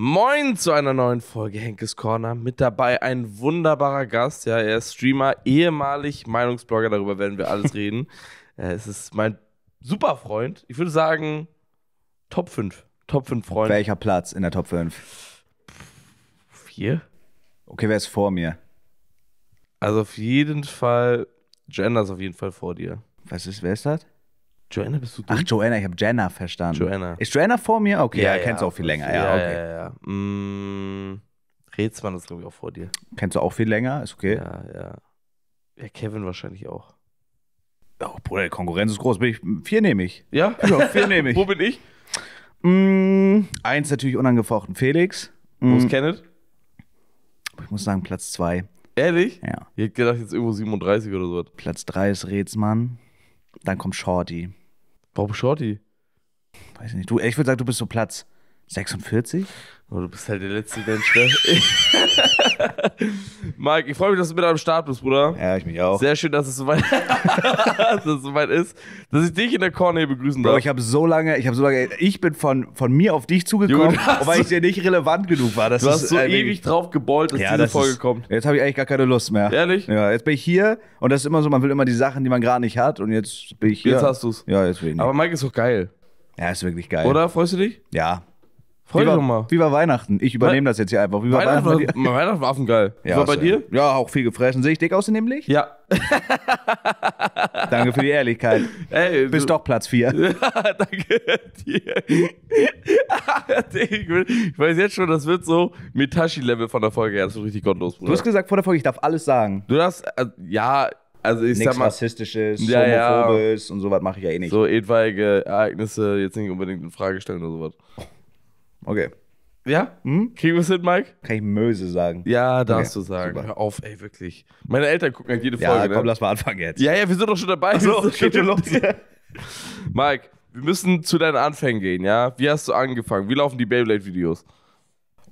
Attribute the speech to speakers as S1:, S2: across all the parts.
S1: Moin zu einer neuen Folge Henkes Corner. Mit dabei ein wunderbarer Gast. Ja, er ist Streamer, ehemalig Meinungsblogger. Darüber werden wir alles reden. es ist mein super Freund. Ich würde sagen,
S2: Top 5. Top 5 Freunde. Welcher Platz in der Top 5? Vier. Okay, wer ist vor mir?
S1: Also auf jeden Fall, Jen ist auf jeden Fall vor dir.
S2: Was ist, wer ist das? Joanna bist du dumm? Ach, Joanna, ich habe Jenna verstanden. Joanna. Ist Joanna vor mir? Okay, ja, ja kennst du auch viel länger. Ja, okay. ja, ja. Mm, Rätsmann ist, glaube ich, auch vor dir. Kennst du auch viel länger? Ist okay. Ja, ja. Ja, Kevin wahrscheinlich auch. Oh, Bruder, die Konkurrenz ist groß. Bin ich, vier nehme ich. Ja? ja vier nehme ich. Wo bin ich? Mm, eins natürlich unangefochten. Felix. Wo ist mm. Kenneth? Ich muss sagen, Platz zwei. Ehrlich? Ja. Ich hätte gedacht, jetzt irgendwo 37 oder so. Platz drei ist Rätsmann. Dann kommt Shorty. Warum Shorty? Weiß ich nicht. Du, ich würde sagen, du bist so Platz 46? Aber du bist halt der letzte Mensch, ne?
S1: Mike, ich freue mich, dass du mit am Start bist, Bruder. Ja, ich mich auch. Sehr schön, dass es soweit, dass ist, dass ich dich in der Corney
S2: begrüßen darf. Bro, ich habe so lange, ich habe so lange, ich bin von, von mir auf dich zugekommen, Jude, weil ich dir nicht relevant genug war. Das du ist, hast so äh, ewig drauf gebeult, dass ja, diese das Folge ist, kommt. Jetzt habe ich eigentlich gar keine Lust mehr. Ehrlich? Ja, jetzt bin ich hier und das ist immer so, man will immer die Sachen, die man gerade nicht hat und jetzt bin ich hier. Jetzt hast du es. Ja, deswegen. Aber Mike ist doch geil. Ja, ist wirklich geil. Oder freust du dich? Ja, Freu dich doch mal. Wie war Weihnachten? Ich übernehme das jetzt hier einfach. Wie war Weihnachten, Weihnachten, war, Weihnachten war geil. Ja, war bei dir? Ja, auch viel gefressen. Sehe ich dick aus in dem Licht? Ja. Danke für die Ehrlichkeit. Ey, Bist du, doch Platz 4. Danke dir. ich weiß
S1: jetzt schon, das wird so mitashi level von der Folge. Ja, das ist richtig gottlos, Bruder. Du hast
S2: gesagt vor der Folge, ich darf alles sagen. Du darfst, also, ja, also ich Nichts sag mal, rassistisches, ja,
S1: homophobes ja. und sowas mache ich ja eh nicht. So etwaige Ereignisse jetzt nicht unbedingt in Frage stellen oder sowas. Okay. Ja? Hm? Kriegen wir es hin, Mike? Kann ich Möse sagen? Ja, darfst okay. du sagen. Super. Hör auf, ey, wirklich. Meine Eltern gucken halt jede ja, Folge. Ja, ne? komm, ne? lass mal anfangen jetzt. Ja, ja, wir sind doch schon dabei. So, also, schon los. Mike, wir müssen zu deinen Anfängen gehen, ja? Wie hast du angefangen? Wie laufen die Beyblade-Videos?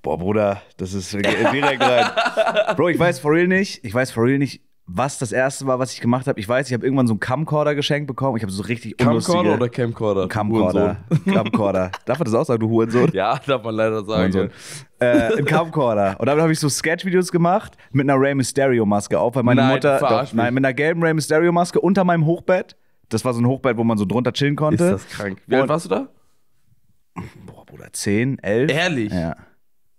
S2: Boah, Bruder, das ist direkt rein. Bro, ich weiß for real nicht, ich weiß for real nicht, was das erste war, was ich gemacht habe. Ich weiß, ich habe irgendwann so einen Camcorder geschenkt bekommen. Ich habe so richtig Camcorder oder Camcorder? Camcorder. Camcorder. darf man das auch sagen, du Hurensohn? Ja,
S1: darf man leider sagen.
S2: Äh, ein Camcorder. Und damit habe ich so Sketch-Videos gemacht mit einer Ray Mysterio-Maske auf, weil meine nein, Mutter... Doch, nein, mit einer gelben Ray Mysterio-Maske unter meinem Hochbett. Das war so ein Hochbett, wo man so drunter chillen konnte. Ist das krank. Wie alt warst du da? Boah, Bruder, 10, 11. Ehrlich? Ja.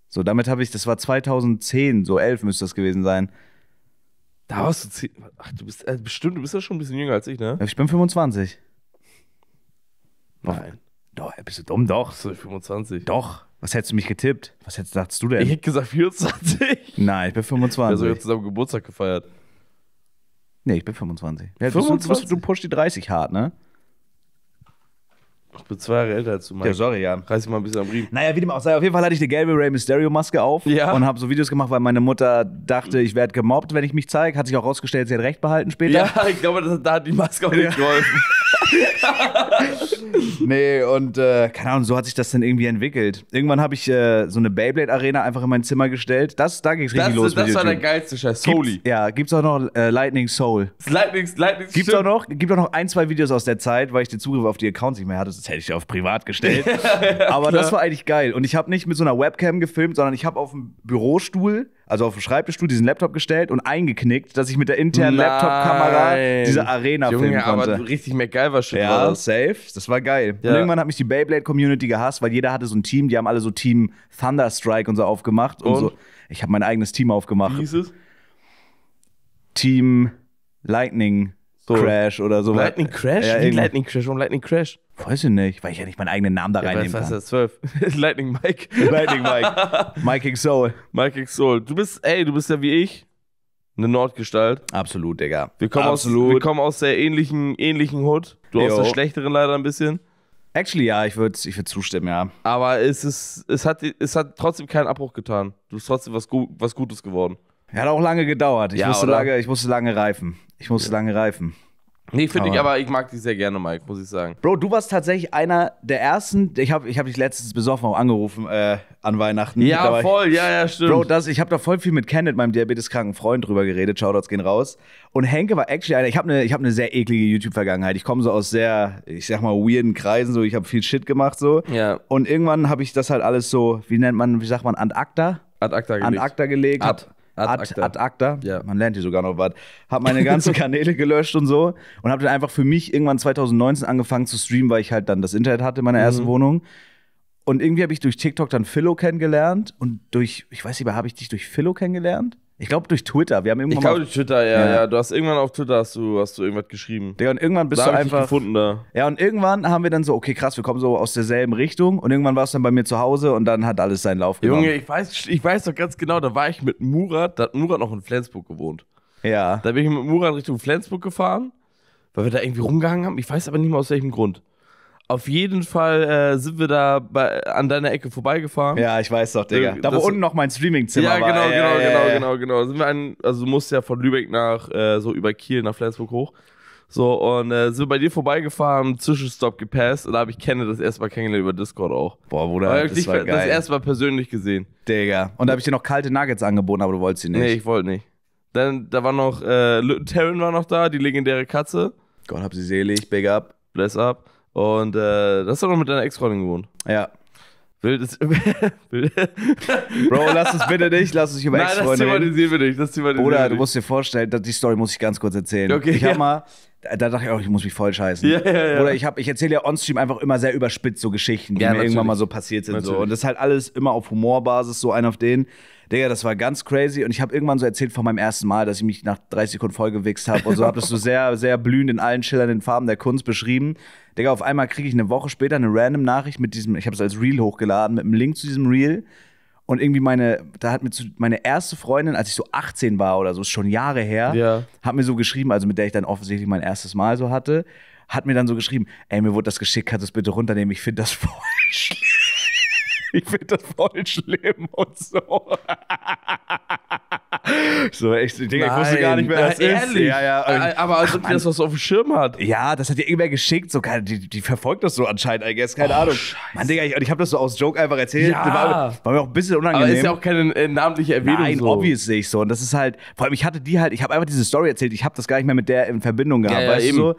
S2: So, damit habe ich... Das war 2010, so 11 müsste das gewesen sein. Da warst du
S1: ziehen. Ach, du bist äh, bestimmt, du bist ja schon ein bisschen jünger als ich, ne?
S2: Ich bin 25. Nein.
S1: Doch, bist du dumm? Doch. Bist du 25. Doch.
S2: Was hättest du mich getippt? Was hättest du denn? Ich hätte
S1: gesagt 24.
S2: Nein, ich bin 25. Also, wir haben
S1: zusammen Geburtstag gefeiert.
S2: Nee, ich bin 25. Ja, Du, bist, du, du pushst die 30 hart, ne? Ich bin zwei Jahre älter als du, Mike. Ja, sorry, ja. Reiß dich mal ein bisschen am Riemen. Naja, wie dem auch sei, auf jeden Fall hatte ich eine gelbe Ray Mysterio-Maske auf ja. und habe so Videos gemacht, weil meine Mutter dachte, ich werde gemobbt, wenn ich mich zeige. Hat sich auch rausgestellt, sie hat recht behalten später. Ja,
S1: ich glaube, das, da hat die Maske auch nicht geholfen.
S2: nee, und äh, keine Ahnung, so hat sich das dann irgendwie entwickelt. Irgendwann habe ich äh, so eine Beyblade-Arena einfach in mein Zimmer gestellt. Das, da ging es richtig das, los. Das war der
S1: geilste Scheiß. Soli. Gibt's,
S2: ja, gibt's auch noch äh, Lightning Soul. Lightning, Lightning gibt's auch noch, gibt auch noch ein, zwei Videos aus der Zeit, weil ich den Zugriff auf die Accounts nicht mehr hatte. Das hätte ich auf privat gestellt. Aber klar. das war eigentlich geil. Und ich habe nicht mit so einer Webcam gefilmt, sondern ich habe auf dem Bürostuhl also auf dem Schreibtischstuhl, diesen Laptop gestellt und eingeknickt, dass ich mit der internen Laptop-Kamera diese Arena Junge, filmen konnte. aber richtig MacGyver-Shit Ja, war das. safe. Das war geil. Ja. Und irgendwann hat mich die Beyblade-Community gehasst, weil jeder hatte so ein Team, die haben alle so Team Thunderstrike und so aufgemacht. Und, und so. Ich habe mein eigenes Team aufgemacht. Wie hieß es? Team Lightning so. Crash oder so. Lightning Crash? Ja, Wie Lightning Crash? Warum Lightning Crash? Weiß ich nicht, weil ich ja nicht meinen eigenen Namen da ja, reinnehmen kann. Was ist
S1: das? 12. Lightning Mike. Lightning Mike. Mike Soul. Mike Soul. Du bist, ey, du bist ja wie ich. Eine Nordgestalt. Absolut, Digga. Wir kommen, Absolut. Aus, wir kommen aus der ähnlichen, ähnlichen Hood. Du Yo. aus der schlechteren leider ein bisschen. Actually, ja, ich würde ich würd zustimmen, ja. Aber es, ist, es, hat, es hat trotzdem keinen Abbruch getan. Du bist trotzdem was, was Gutes geworden. Hat auch lange gedauert. Ich, ja, musste, lange, ich musste
S2: lange reifen. Ich musste ja. lange reifen. Nee, finde ich, aber
S1: ich mag die sehr gerne, Mike, muss ich sagen.
S2: Bro, du warst tatsächlich einer der ersten. Ich habe ich hab dich letztens besoffen auch angerufen äh, an Weihnachten. Ja, voll, ich, ja, ja, stimmt. Bro, das, ich habe da voll viel mit Kenneth, meinem diabeteskranken Freund, drüber geredet. Shoutouts gehen raus. Und Henke war actually einer. Ich habe eine hab ne sehr eklige YouTube-Vergangenheit. Ich komme so aus sehr, ich sag mal, weirden Kreisen. So, ich habe viel Shit gemacht. so. Ja. Und irgendwann habe ich das halt alles so, wie nennt man, wie sagt man, ad acta? Ad acta gelegt. Ad acta gelegt. Ad. Hab, Ad, acta. Ad acta. Ja. Man lernt hier sogar noch was. Hab meine ganzen Kanäle gelöscht und so und hab dann einfach für mich irgendwann 2019 angefangen zu streamen, weil ich halt dann das Internet hatte in meiner mhm. ersten mhm. Wohnung. Und irgendwie habe ich durch TikTok dann Philo kennengelernt und durch, ich weiß nicht, mehr, habe ich dich durch Philo kennengelernt? Ich glaube durch Twitter. Wir haben irgendwann ich glaube durch Twitter,
S1: ja, ja, ja, Du hast irgendwann auf Twitter hast du, hast du irgendwas geschrieben. Ja, und irgendwann bist da du einfach. Ich gefunden, da.
S2: Ja, und irgendwann haben wir dann so, okay, krass, wir kommen so aus derselben Richtung. Und irgendwann war es dann bei mir zu Hause und dann hat alles seinen Lauf genommen. Junge,
S1: ich weiß, ich weiß doch ganz genau, da war ich mit Murat, da hat Murat noch in Flensburg gewohnt. Ja. Da bin ich mit Murat Richtung Flensburg gefahren, weil wir da irgendwie rumgehangen haben. Ich weiß aber nicht mehr aus welchem Grund. Auf jeden Fall äh, sind wir da bei, an deiner Ecke vorbeigefahren. Ja, ich weiß doch, Digga. Äh, da, das, wo unten noch mein Streamingzimmer ja, war. Genau, ja, genau, ja, genau, ja. genau, genau, Sind wir an, also du musst ja von Lübeck nach, äh, so über Kiel nach Flensburg hoch. So, und äh, sind wir bei dir vorbeigefahren, Zwischenstopp gepasst und da habe ich Kenne das erstmal kennengelernt über Discord auch. Boah, Bruder, da hab das, dich, war geil. das erstmal persönlich gesehen.
S2: Digga. Und da habe ich dir noch kalte Nuggets angeboten, aber du wolltest sie nicht. Nee, ich
S1: wollte nicht. Dann, da war noch, äh, Taryn war noch da, die legendäre Katze. Gott hab sie selig, big up. Bless up. Und äh, das hast du noch mit deiner Ex-Freundin gewohnt. Ja. Wildes. Bro, lass es bitte nicht, lass es uns über Ex-Freunde das thematisieren
S2: wir nicht. Das thematisieren Oder du musst dir vorstellen, die Story muss ich ganz kurz erzählen. Okay, ich ja. hab mal, da dachte ich auch, oh, ich muss mich voll scheißen. Ja, ja, Oder ich, ich erzähle ja on-stream einfach immer sehr überspitzt so Geschichten, die mir irgendwann mal so passiert sind. So. Und das ist halt alles immer auf Humorbasis, so ein auf den. Digga, das war ganz crazy. Und ich habe irgendwann so erzählt von meinem ersten Mal, dass ich mich nach 30 Sekunden vollgewichst habe und so. habe das so sehr, sehr blühend in allen schillernden Farben der Kunst beschrieben. Digga, auf einmal kriege ich eine Woche später eine random Nachricht mit diesem, ich habe es als Reel hochgeladen, mit einem Link zu diesem Reel. Und irgendwie meine, da hat mir zu, meine erste Freundin, als ich so 18 war oder so, ist schon Jahre her, ja. hat mir so geschrieben, also mit der ich dann offensichtlich mein erstes Mal so hatte, hat mir dann so geschrieben, ey, mir wurde das geschickt, kannst du es bitte runternehmen, ich finde das voll schlimm
S1: ich finde das voll schlimm
S2: und so. so, echt, ich, Digga, ich wusste gar nicht mehr, was ehrlich. ist. Ja, ja, äh, aber also, Ach, dass das auf dem Schirm hat. Ja, das hat dir irgendwer geschickt. So, die, die verfolgt das so anscheinend, I guess. Keine oh, Ahnung. Mann, Digga, ich, ich habe das so aus Joke einfach erzählt. Ja. War, war, mir auch ein bisschen unangenehm. Aber ist ja auch keine äh, namentliche Erwähnung. Nein, so. obviously so. Und das ist halt, vor allem, ich hatte die halt, ich habe einfach diese Story erzählt. Ich habe das gar nicht mehr mit der in Verbindung gehabt. Ja, weißt ja, du? So?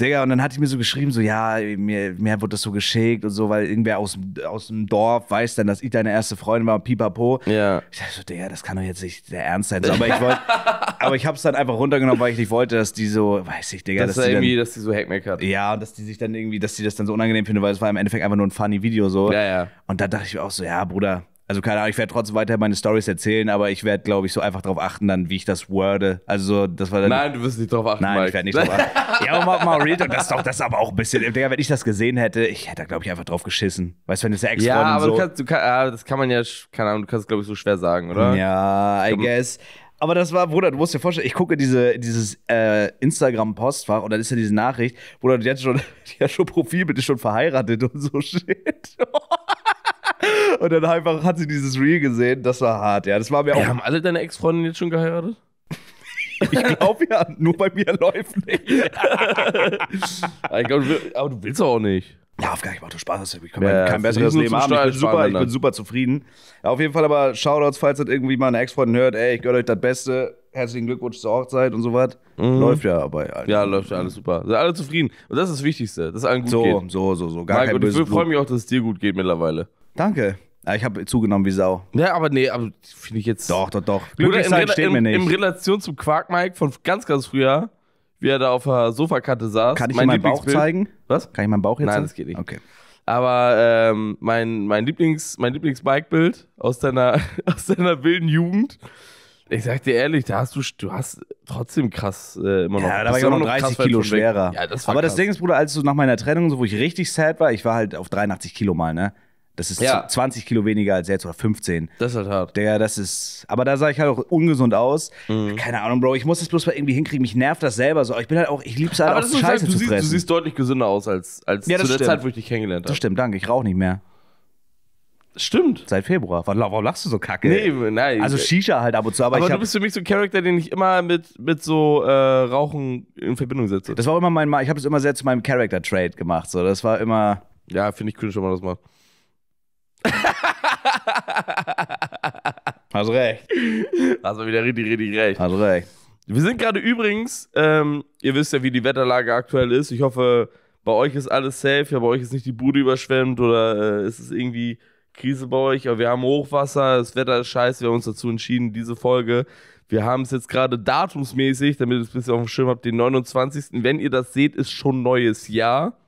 S2: Digga, und dann hatte ich mir so geschrieben, so, ja, mir, mir wurde das so geschickt und so, weil irgendwer aus, aus dem Dorf weiß dann, dass ich deine erste Freundin war, pipapo. Ja. Ich dachte so, Digga, das kann doch jetzt nicht der Ernst sein. So, aber ich wollte, aber ich hab's dann einfach runtergenommen, weil ich nicht wollte, dass die so, weiß ich, Digga. Das dass, dass irgendwie, dann, dass die so Hackmack hat. Ja, und dass die sich dann irgendwie, dass die das dann so unangenehm finden, weil es war im Endeffekt einfach nur ein funny Video so. Ja, ja. Und da dachte ich mir auch so, ja, Bruder, also keine Ahnung, ich werde trotzdem weiter meine Stories erzählen, aber ich werde, glaube ich, so einfach darauf achten, dann, wie ich das worde. Also das war dann, Nein, du wirst nicht darauf achten. Nein, Mike. ich werde nicht darauf achten. ja, aber mal, mal real, das ist doch das ist aber auch ein bisschen. Digga, wenn ich das gesehen hätte, ich hätte da, glaube ich, einfach drauf geschissen. Weißt du, wenn es ja extra Ja, aber so. du kannst,
S1: du kann, ah, das kann man ja,
S2: keine Ahnung, du kannst, es, glaube ich, so schwer sagen, oder? Ja, I guess. Aber das war, Bruder, du musst dir vorstellen, ich gucke diese, dieses äh, Instagram-Postfach und dann ist ja diese Nachricht, Bruder, die hat schon, die hat schon Profilbild, ist schon verheiratet und so shit. Und dann einfach hat sie dieses Reel gesehen, das war hart, ja. Das war mir auch. Ey, haben
S1: alle deine Ex-Freundinnen jetzt schon geheiratet?
S2: Ich glaube ja, nur bei mir läuft nicht. aber du willst auch nicht. Ja, auf gar nicht, macht doch Spaß. Ich kann ja, kein besseres Leben haben. Ich bin, super, ich bin super zufrieden. Ja, auf jeden Fall aber Shoutouts, falls das irgendwie mal eine Ex-Freundin hört. Ey, ich gönne euch das Beste. Herzlichen Glückwunsch zur Hochzeit und so was. Mhm. Läuft ja aber. Alter. Ja,
S1: läuft ja alles super. Sind alle zufrieden. Und das ist das Wichtigste, dass allen gut so, geht. So,
S2: so, so. Gar Mike, kein und ich freue mich
S1: auch, dass es dir gut geht mittlerweile.
S2: Danke. Ah, ich habe zugenommen wie Sau. Ja, aber nee, aber finde ich jetzt. Doch, doch, doch. Glücklich sein steht mir nicht. In
S1: Relation zum Quark-Mike von ganz, ganz früher, wie er da auf der Sofakante saß. Kann ich mein meinen Bauch zeigen?
S2: Was? Kann ich meinen Bauch jetzt Nein, zeigen? das geht nicht. Okay.
S1: Aber ähm, mein, mein Lieblings, mein Lieblings-Bike-Bild aus deiner, aus deiner wilden Jugend. Ich sag dir ehrlich, da hast du, du hast trotzdem
S2: krass äh, immer noch. Ja, da war ich auch noch 30 Kilo schwerer. Ja, das Aber krass. das Ding ist, Bruder, als du nach meiner Trennung, so wo ich richtig sad war, ich war halt auf 83 Kilo mal, ne? Das ist ja. 20 Kilo weniger als jetzt oder 15. Das ist halt hart. Der, das ist. Aber da sah ich halt auch ungesund aus. Mhm. Keine Ahnung, Bro. Ich muss das bloß mal irgendwie hinkriegen. Mich nervt das selber so. Ich bin halt auch, ich lieb's halt aber auch das halt, Scheiße du zu siehst, fressen. Du siehst deutlich gesünder aus als, als ja, zu der Zeit, wo ich dich kennengelernt habe. Das stimmt, danke. Ich rauche nicht mehr. Stimmt. Seit Februar. Warum lachst du so kacke? Nee, nein. Also Shisha halt ab und zu. Aber, aber du bist für mich so ein Charakter, den ich immer mit, mit so äh, Rauchen in Verbindung setze. Das war immer mein, ich habe es immer sehr zu meinem Character-Trade gemacht. So. Das war immer... Ja, finde ich cool, wenn man das macht.
S1: Hast recht. Hast du wieder richtig, richtig recht. Hast recht. Wir sind gerade übrigens, ähm, ihr wisst ja, wie die Wetterlage aktuell ist. Ich hoffe, bei euch ist alles safe. Ja, bei euch ist nicht die Bude überschwemmt oder äh, ist es irgendwie Krise bei euch. Aber wir haben Hochwasser, das Wetter ist scheiße. Wir haben uns dazu entschieden, diese Folge. Wir haben es jetzt gerade datumsmäßig, damit ihr es ein bisschen auf dem Schirm habt, den 29. Wenn ihr das seht, ist schon neues Jahr.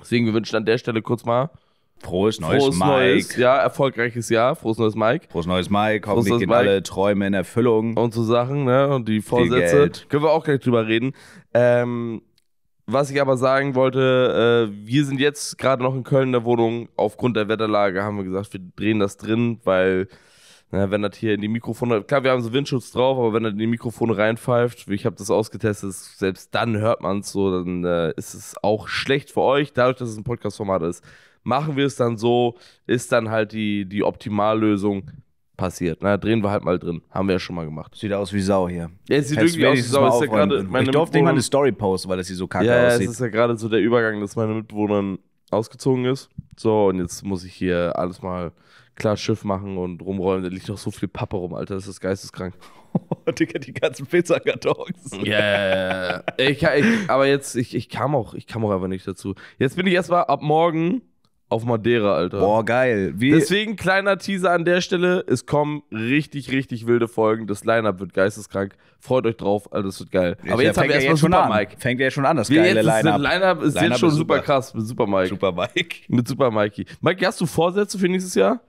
S1: Deswegen, wir wünschen an der Stelle kurz mal Frohes neues Frohes Mike. Neues ja, erfolgreiches Jahr. Frohes neues
S2: Mike. Frohes neues Mike.
S1: Hoffentlich neues gehen alle
S2: Träume in Erfüllung. Und so Sachen,
S1: ne? Und die Vorsätze. Können wir auch gleich drüber reden. Ähm, was ich aber sagen wollte, äh, wir sind jetzt gerade noch in Köln in der Wohnung. Aufgrund der Wetterlage haben wir gesagt, wir drehen das drin, weil, na, wenn das hier in die Mikrofone, klar, wir haben so Windschutz drauf, aber wenn das in die Mikrofone reinpfeift, ich habe das ausgetestet, selbst dann hört man es so, dann äh, ist es auch schlecht für euch, dadurch, dass es ein Podcast-Format ist machen wir es dann so, ist dann halt die, die Optimallösung passiert. Na, ne? drehen wir halt mal drin. Haben wir ja schon mal gemacht. Sieht aus wie Sau hier. Ja, es sieht Hättest wirklich aus wie Sau. Ist ja meine ich durfte nicht mal eine
S2: Story posten, weil das hier so kacke ja, aussieht. Ja, es ist
S1: ja gerade so der Übergang, dass meine Mitbewohnerin ausgezogen ist. So, und jetzt muss ich hier alles mal klar Schiff machen und rumrollen. Da liegt noch so viel Pappe rum, Alter. Das ist geisteskrank. Digga, die ganzen Pizzakartons. Yeah. ich, ich, aber jetzt, ich, ich kam auch, ich kam auch einfach nicht dazu. Jetzt bin ich erstmal ab morgen auf Madeira, Alter. Boah, geil. Wie Deswegen kleiner Teaser an der Stelle. Es kommen richtig, richtig wilde Folgen. Das Line-Up wird geisteskrank. Freut euch drauf, Alter, das wird geil. Aber jetzt haben wir erstmal Super an. Mike. Fängt ja schon an, das wir geile Line-Up. Line-Up ist Line jetzt schon ist super krass mit Super
S2: Mike. Super Mike. mit Super Mikey. Mike, hast du Vorsätze für nächstes Jahr?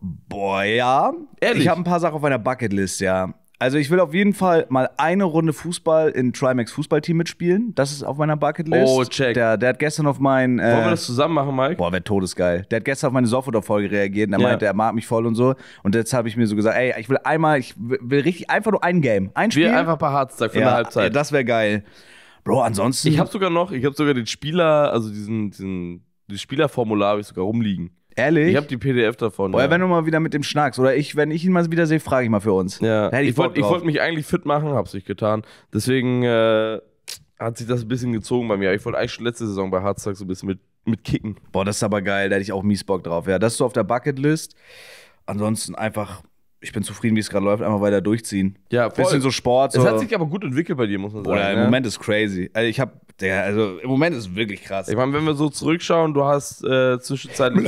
S2: Boah, ja. Ehrlich? Ich habe ein paar Sachen auf meiner Bucketlist, ja. Also ich will auf jeden Fall mal eine Runde Fußball in Trimax Fußballteam mitspielen. Das ist auf meiner Bucketlist. Oh, check. Der, der hat gestern auf meinen. Äh, Wollen wir das zusammen machen, Mike? Boah, wäre todesgeil. Der hat gestern auf meine software folge reagiert und er ja. meinte, er mag mich voll und so. Und jetzt habe ich mir so gesagt, ey, ich will einmal, ich will richtig einfach nur ein Game. Ein Spiel. Wir einfach ein paar Hardstack für ja, eine Halbzeit. Ja, das
S1: wäre geil. Bro, ansonsten. Ich habe sogar noch, ich habe sogar den Spieler, also diesen, diesen, das Spielerformular habe ich sogar rumliegen. Ehrlich? Ich habe die PDF davon. Boah, ja. wenn du
S2: mal wieder mit dem Schnacks oder ich, wenn ich ihn mal wieder sehe, frage ich mal für uns. Ja. Ich, ich wollte wollt
S1: mich eigentlich fit machen, hab's nicht getan. Deswegen äh, hat sich das ein bisschen gezogen bei mir. Ich wollte eigentlich schon letzte Saison bei Hardstack so ein
S2: bisschen mit, mit kicken. Boah, das ist aber geil, da hätte ich auch mies Bock drauf. Ja, das ist so auf der Bucketlist. Ansonsten einfach ich bin zufrieden, wie es gerade läuft, einfach weiter durchziehen. Ja, voll. Bisschen so Sport. So. Es hat sich aber
S1: gut entwickelt bei dir, muss man sagen. Oder im ja. Ne? Moment ist crazy. Also ich habe, also im Moment ist wirklich krass. Ich meine, wenn wir so zurückschauen, du hast äh, zwischenzeitlich.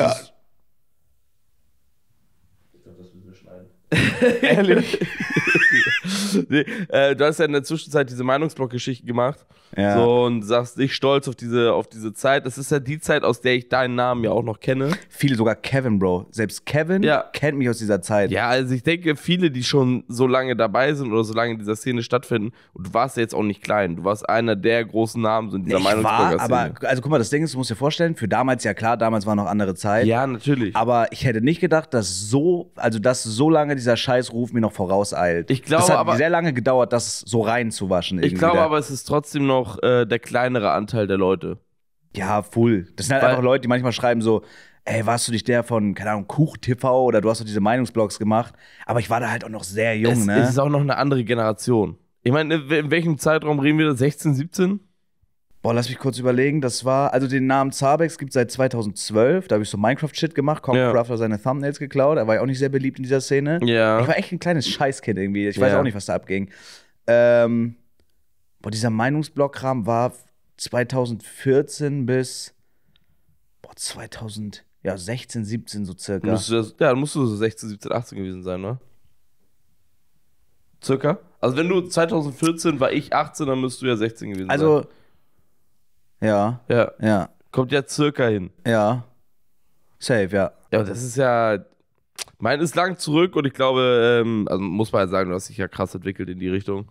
S1: nee, äh, du hast ja in der Zwischenzeit diese Meinungsblock-Geschichte gemacht. Ja. So und sagst, dich stolz auf diese, auf diese Zeit. Das ist ja die Zeit, aus der ich deinen Namen ja auch noch kenne.
S2: Viele, sogar Kevin, Bro. Selbst Kevin ja. kennt mich aus dieser Zeit.
S1: Ja, also ich denke, viele, die schon so lange dabei sind oder so lange in dieser Szene stattfinden, und du warst ja jetzt auch nicht klein. Du warst einer der großen Namen in dieser nee, Meinungsblock-Szene. Aber,
S2: also guck mal, das Ding ist, du musst dir vorstellen, für damals ja klar, damals war noch andere Zeit. Ja, natürlich. Aber ich hätte nicht gedacht, dass so, also dass so lange diese dieser Scheißruf mir noch vorauseilt. Ich glaube, das hat aber, sehr lange gedauert, das so reinzuwaschen. Ich glaube da. aber, es ist trotzdem noch äh, der kleinere Anteil der Leute. Ja, full. Das sind halt Weil, einfach Leute, die manchmal schreiben so, ey, warst du nicht der von, keine Ahnung, KuchTV oder du hast doch diese Meinungsblogs gemacht. Aber ich war da halt auch noch sehr jung, es, ne? Es ist auch
S1: noch eine andere Generation. Ich meine, in
S2: welchem Zeitraum reden wir da? 16, 17? Boah, lass mich kurz überlegen. Das war, also den Namen Zabex gibt es seit 2012. Da habe ich so Minecraft-Shit gemacht. Concraft ja. seine Thumbnails geklaut. Er war ja auch nicht sehr beliebt in dieser Szene. Ja. Ich war echt ein kleines Scheißkind irgendwie. Ich ja. weiß auch nicht, was da abging. Ähm, boah, dieser Meinungsblock-Kram war 2014 bis boah, 2016, ja, 17 so circa. Musst
S1: du das, ja, dann musst du so 16, 17, 18 gewesen sein, ne? Circa? Also wenn du 2014 war ich 18, dann müsstest du ja 16 gewesen also, sein. Also
S2: ja. Ja. Ja. Kommt ja circa hin. Ja. Safe, ja. Ja, das ist
S1: ja. Mein ist lang zurück und ich glaube, ähm, also muss man ja sagen, du hast dich ja krass entwickelt in die Richtung.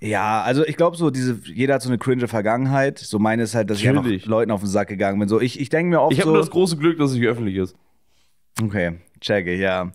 S2: Ja, also ich glaube so, diese, jeder hat so eine cringe Vergangenheit. So meine ist halt, dass Natürlich. ich einfach Leuten auf den Sack gegangen bin. So, ich, ich denke mir oft. Ich habe so, nur das große Glück, dass es nicht öffentlich ist. Okay, checke, ja.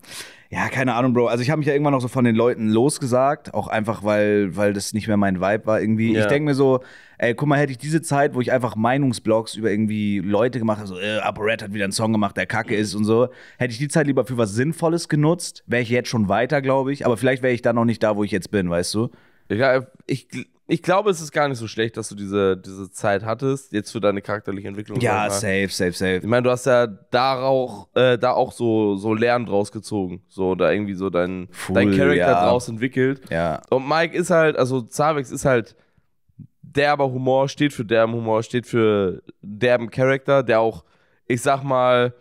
S2: Ja, keine Ahnung, Bro. Also ich habe mich ja irgendwann noch so von den Leuten losgesagt, auch einfach, weil, weil das nicht mehr mein Vibe war irgendwie. Ja. Ich denke mir so, ey, guck mal, hätte ich diese Zeit, wo ich einfach Meinungsblogs über irgendwie Leute gemacht habe, so, äh, Red hat wieder einen Song gemacht, der kacke ist und so, hätte ich die Zeit lieber für was Sinnvolles genutzt, wäre ich jetzt schon weiter, glaube ich. Aber vielleicht wäre ich dann noch nicht da, wo ich jetzt bin, weißt du? Ja, ich, ich glaube, es ist gar nicht so schlecht, dass du diese, diese Zeit hattest, jetzt für deine charakterliche Entwicklung. Ja, safe, safe, safe. Ich meine,
S1: du hast ja da auch, äh, da auch so, so Lernen draus gezogen. So, da irgendwie so deinen cool, dein Charakter ja. draus entwickelt. Ja. Und Mike ist halt, also Zavex ist halt derber Humor, steht für derben Humor, steht für derben Charakter, der auch, ich sag mal,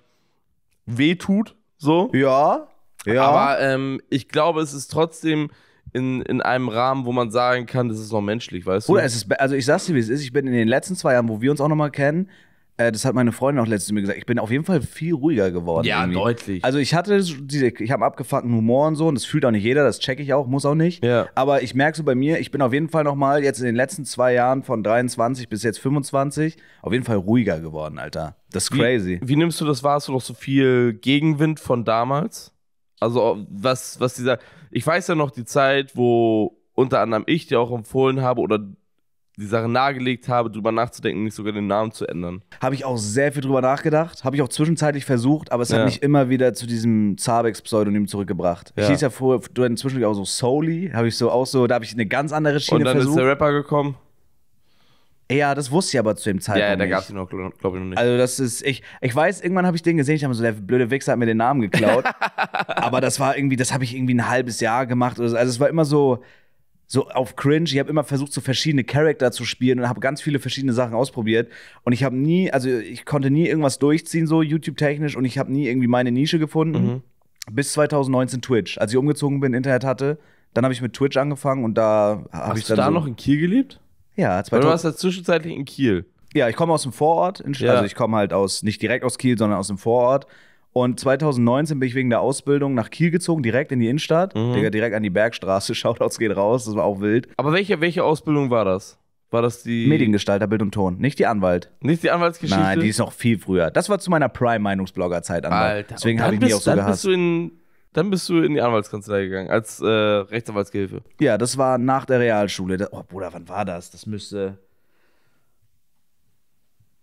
S1: wehtut. So. Ja. Ja. Aber ähm, ich glaube, es ist trotzdem in, in einem Rahmen, wo man sagen kann,
S2: das ist noch menschlich, weißt du? Oder es ist, also ich sag's dir, wie es ist. Ich bin in den letzten zwei Jahren, wo wir uns auch nochmal kennen, äh, das hat meine Freundin auch letztens mir gesagt, ich bin auf jeden Fall viel ruhiger geworden. Ja, irgendwie. deutlich. Also ich hatte diese, ich habe abgefuckten Humor und so und das fühlt auch nicht jeder, das check ich auch, muss auch nicht. Ja. Aber ich merke so bei mir, ich bin auf jeden Fall nochmal jetzt in den letzten zwei Jahren von 23 bis jetzt 25 auf jeden Fall ruhiger geworden, Alter.
S1: Das ist crazy. Wie nimmst du das Warst du noch so viel Gegenwind von damals? Also, was, was dieser. Ich weiß ja noch die Zeit, wo unter anderem ich dir auch empfohlen habe oder die Sache nahegelegt habe, drüber nachzudenken, nicht sogar den Namen zu ändern.
S2: Habe ich auch sehr viel drüber nachgedacht, habe ich auch zwischenzeitlich versucht, aber es ja. hat mich immer wieder zu diesem Zabex-Pseudonym zurückgebracht. Ja. Ich hieß ja vorher, du hattest zwischendurch auch so Soli, habe ich so auch so, da habe ich eine ganz andere Schiene versucht. Und dann versucht. ist der Rapper gekommen. Ja, das wusste ich aber zu dem Zeitpunkt. Ja, da gab es
S1: ihn noch, glaube ich, noch
S2: nicht. Also, das ist, ich, ich weiß, irgendwann habe ich den gesehen, ich habe so, der blöde Wichser hat mir den Namen geklaut. aber das war irgendwie, das habe ich irgendwie ein halbes Jahr gemacht. Also, es war immer so, so auf cringe. Ich habe immer versucht, so verschiedene Charakter zu spielen und habe ganz viele verschiedene Sachen ausprobiert. Und ich habe nie, also, ich konnte nie irgendwas durchziehen, so YouTube-technisch. Und ich habe nie irgendwie meine Nische gefunden. Mhm. Bis 2019 Twitch. Als ich umgezogen bin, Internet hatte, dann habe ich mit Twitch angefangen und da habe ich dann. Hast du da so noch in Kiel gelebt? Ja, 2000. Du warst ja halt zwischenzeitlich in Kiel. Ja, ich komme aus dem Vorort. In, ja. Also ich komme halt aus, nicht direkt aus Kiel, sondern aus dem Vorort. Und 2019 bin ich wegen der Ausbildung nach Kiel gezogen, direkt in die Innenstadt. Mhm. Digga, direkt an die Bergstraße. Shoutouts geht raus, das war auch wild. Aber welche, welche Ausbildung war das? War das die. Mediengestalter, Bild und Ton. Nicht die Anwalt. Nicht die Anwaltsgeschichte? Nein, die ist noch viel früher. Das war zu meiner Prime-Meinungsblogger-Zeit. Anwalt. Alter, Deswegen habe ich mich auch so gehasst. Bist du
S1: in dann bist du in die Anwaltskanzlei gegangen, als äh, Rechtsanwaltsgehilfe.
S2: Ja, das war nach der Realschule. oh, Bruder, wann war das? Das müsste.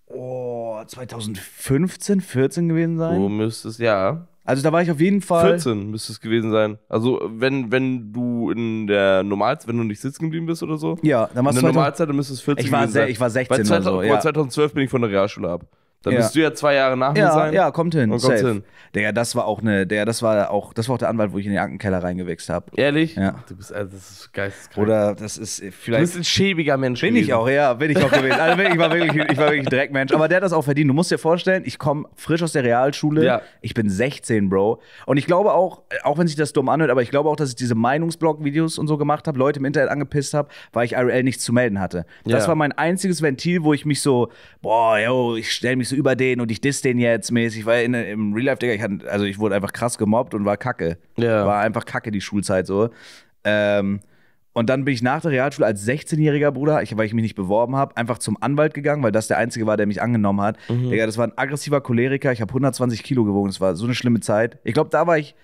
S2: Oh, 2015, 14 gewesen sein? So müsste es, ja. Also da war ich auf jeden Fall. 14
S1: müsste es gewesen sein. Also wenn, wenn du in der Normalzeit, wenn du nicht sitzen geblieben bist oder so. Ja, dann warst du. In der Normalzeit, dann müsste es 14 ich war gewesen sein. Ich war 16 oder so. Ja.
S2: 2012 bin ich von der Realschule ab. Dann ja. bist du ja zwei Jahre nach mir ja, sein. Ja, kommt hin. Und kommt hin. Der, das war auch eine, der, das war auch, das war auch der Anwalt, wo ich in den Ankenkeller reingewichst habe. Ehrlich? Ja. Du bist, also das ist geisteskrank. Oder das ist vielleicht. Äh, du bist ein schäbiger Mensch. Bin gewesen. ich auch, ja, bin ich auch gewesen. Also ich war wirklich, ich war wirklich ein Dreckmensch. Aber der hat das auch verdient. Du musst dir vorstellen, ich komme frisch aus der Realschule. Ja. Ich bin 16, Bro. Und ich glaube auch, auch wenn sich das dumm anhört, aber ich glaube auch, dass ich diese Meinungsblog-Videos und so gemacht habe, Leute im Internet angepisst habe, weil ich IRL nichts zu melden hatte. Das ja. war mein einziges Ventil, wo ich mich so, boah, yo, ich stelle mich so über den und ich diss den jetzt mäßig, weil in, im Real Life, Digga, ich hatte, also ich wurde einfach krass gemobbt und war kacke. Ja. War einfach kacke die Schulzeit so. Ähm, und dann bin ich nach der Realschule als 16-jähriger Bruder, ich, weil ich mich nicht beworben habe, einfach zum Anwalt gegangen, weil das der Einzige war, der mich angenommen hat. Mhm. Digga, das war ein aggressiver Choleriker. Ich habe 120 Kilo gewogen. Das war so eine schlimme Zeit. Ich glaube, da war ich,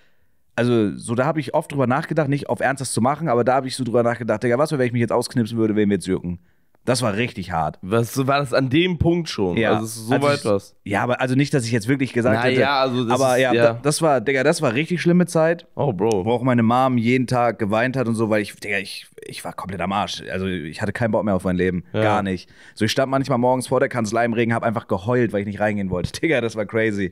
S2: also so da habe ich oft drüber nachgedacht, nicht auf Ernstes zu machen, aber da habe ich so drüber nachgedacht, Digga, was wäre, wenn ich mich jetzt ausknipsen würde, wen wir jetzt jürgen? Das war richtig hart. Was war das an dem Punkt schon? Ja. Also so also weit was. Ja, aber also nicht, dass ich jetzt wirklich gesagt Na, hätte. Ja, also das aber ist, ja, ja, das war, Digga, das war richtig schlimme Zeit. Oh, Bro. Wo auch meine Mom jeden Tag geweint hat und so, weil ich, Digga, ich, ich war komplett am Arsch. Also ich hatte keinen Bock mehr auf mein Leben. Ja. Gar nicht. So, ich stand manchmal morgens vor der Kanzlei im Regen, hab einfach geheult, weil ich nicht reingehen wollte. Digga, das war crazy.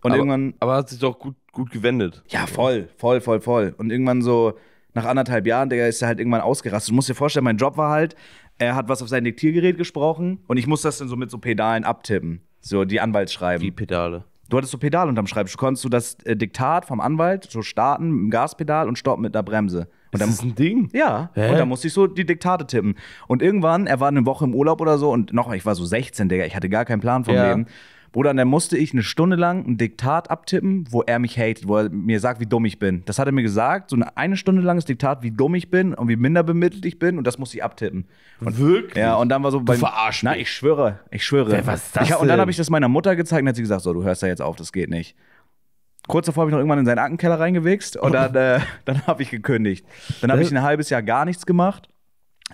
S2: Und aber, irgendwann. Aber hat sich doch gut, gut gewendet. Ja, voll, voll, voll, voll. Und irgendwann so nach anderthalb Jahren, Digga, ist er halt irgendwann ausgerastet. Du musst dir vorstellen, mein Job war halt, er hat was auf sein Diktiergerät gesprochen und ich muss das dann so mit so Pedalen abtippen. So die Anwaltsschreiben. Die Pedale? Du hattest so Pedale unterm Schreibtisch. Du konntest du das äh, Diktat vom Anwalt so starten mit dem Gaspedal und stoppen mit einer Bremse. Und dann, ist das ein Ding? Ja. Hä? Und da musste ich so die Diktate tippen. Und irgendwann, er war eine Woche im Urlaub oder so und noch, ich war so 16, Digga, ich hatte gar keinen Plan vom ja. Leben. Bruder, und dann musste ich eine Stunde lang ein Diktat abtippen, wo er mich hatet, wo er mir sagt, wie dumm ich bin. Das hat er mir gesagt, so eine, eine Stunde langes Diktat, wie dumm ich bin und wie minder bemittelt ich bin und das musste ich abtippen. Und, Wirklich? Ja, und dann war so bei Du verarsch Na, ich schwöre, ich schwöre. Wer, was ist das ich, Und dann habe ich das meiner Mutter gezeigt und hat sie gesagt, so, du hörst da jetzt auf, das geht nicht. Kurz davor habe ich noch irgendwann in seinen Ackenkeller reingewichst und dann, äh, dann habe ich gekündigt. Dann habe ich ein halbes Jahr gar nichts gemacht.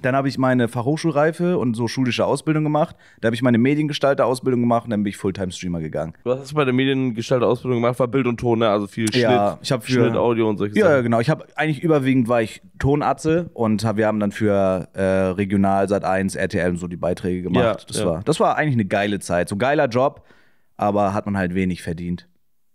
S2: Dann habe ich meine Fachhochschulreife und so schulische Ausbildung gemacht. Da habe ich meine Mediengestalter-Ausbildung gemacht und dann bin ich Fulltime-Streamer gegangen.
S1: Was hast du bei der Mediengestalter-Ausbildung gemacht? War Bild und Ton, ne? Also viel Schnitt, ja, ich hab für, Schnitt,
S2: Audio und solche ja, Sachen. Ja, genau. Ich habe eigentlich überwiegend war ich Tonatze und hab, wir haben dann für äh, Regional, Sat1, RTL und so die Beiträge gemacht. Ja, das, ja. War, das war eigentlich eine geile Zeit. So ein geiler Job, aber hat man halt wenig verdient.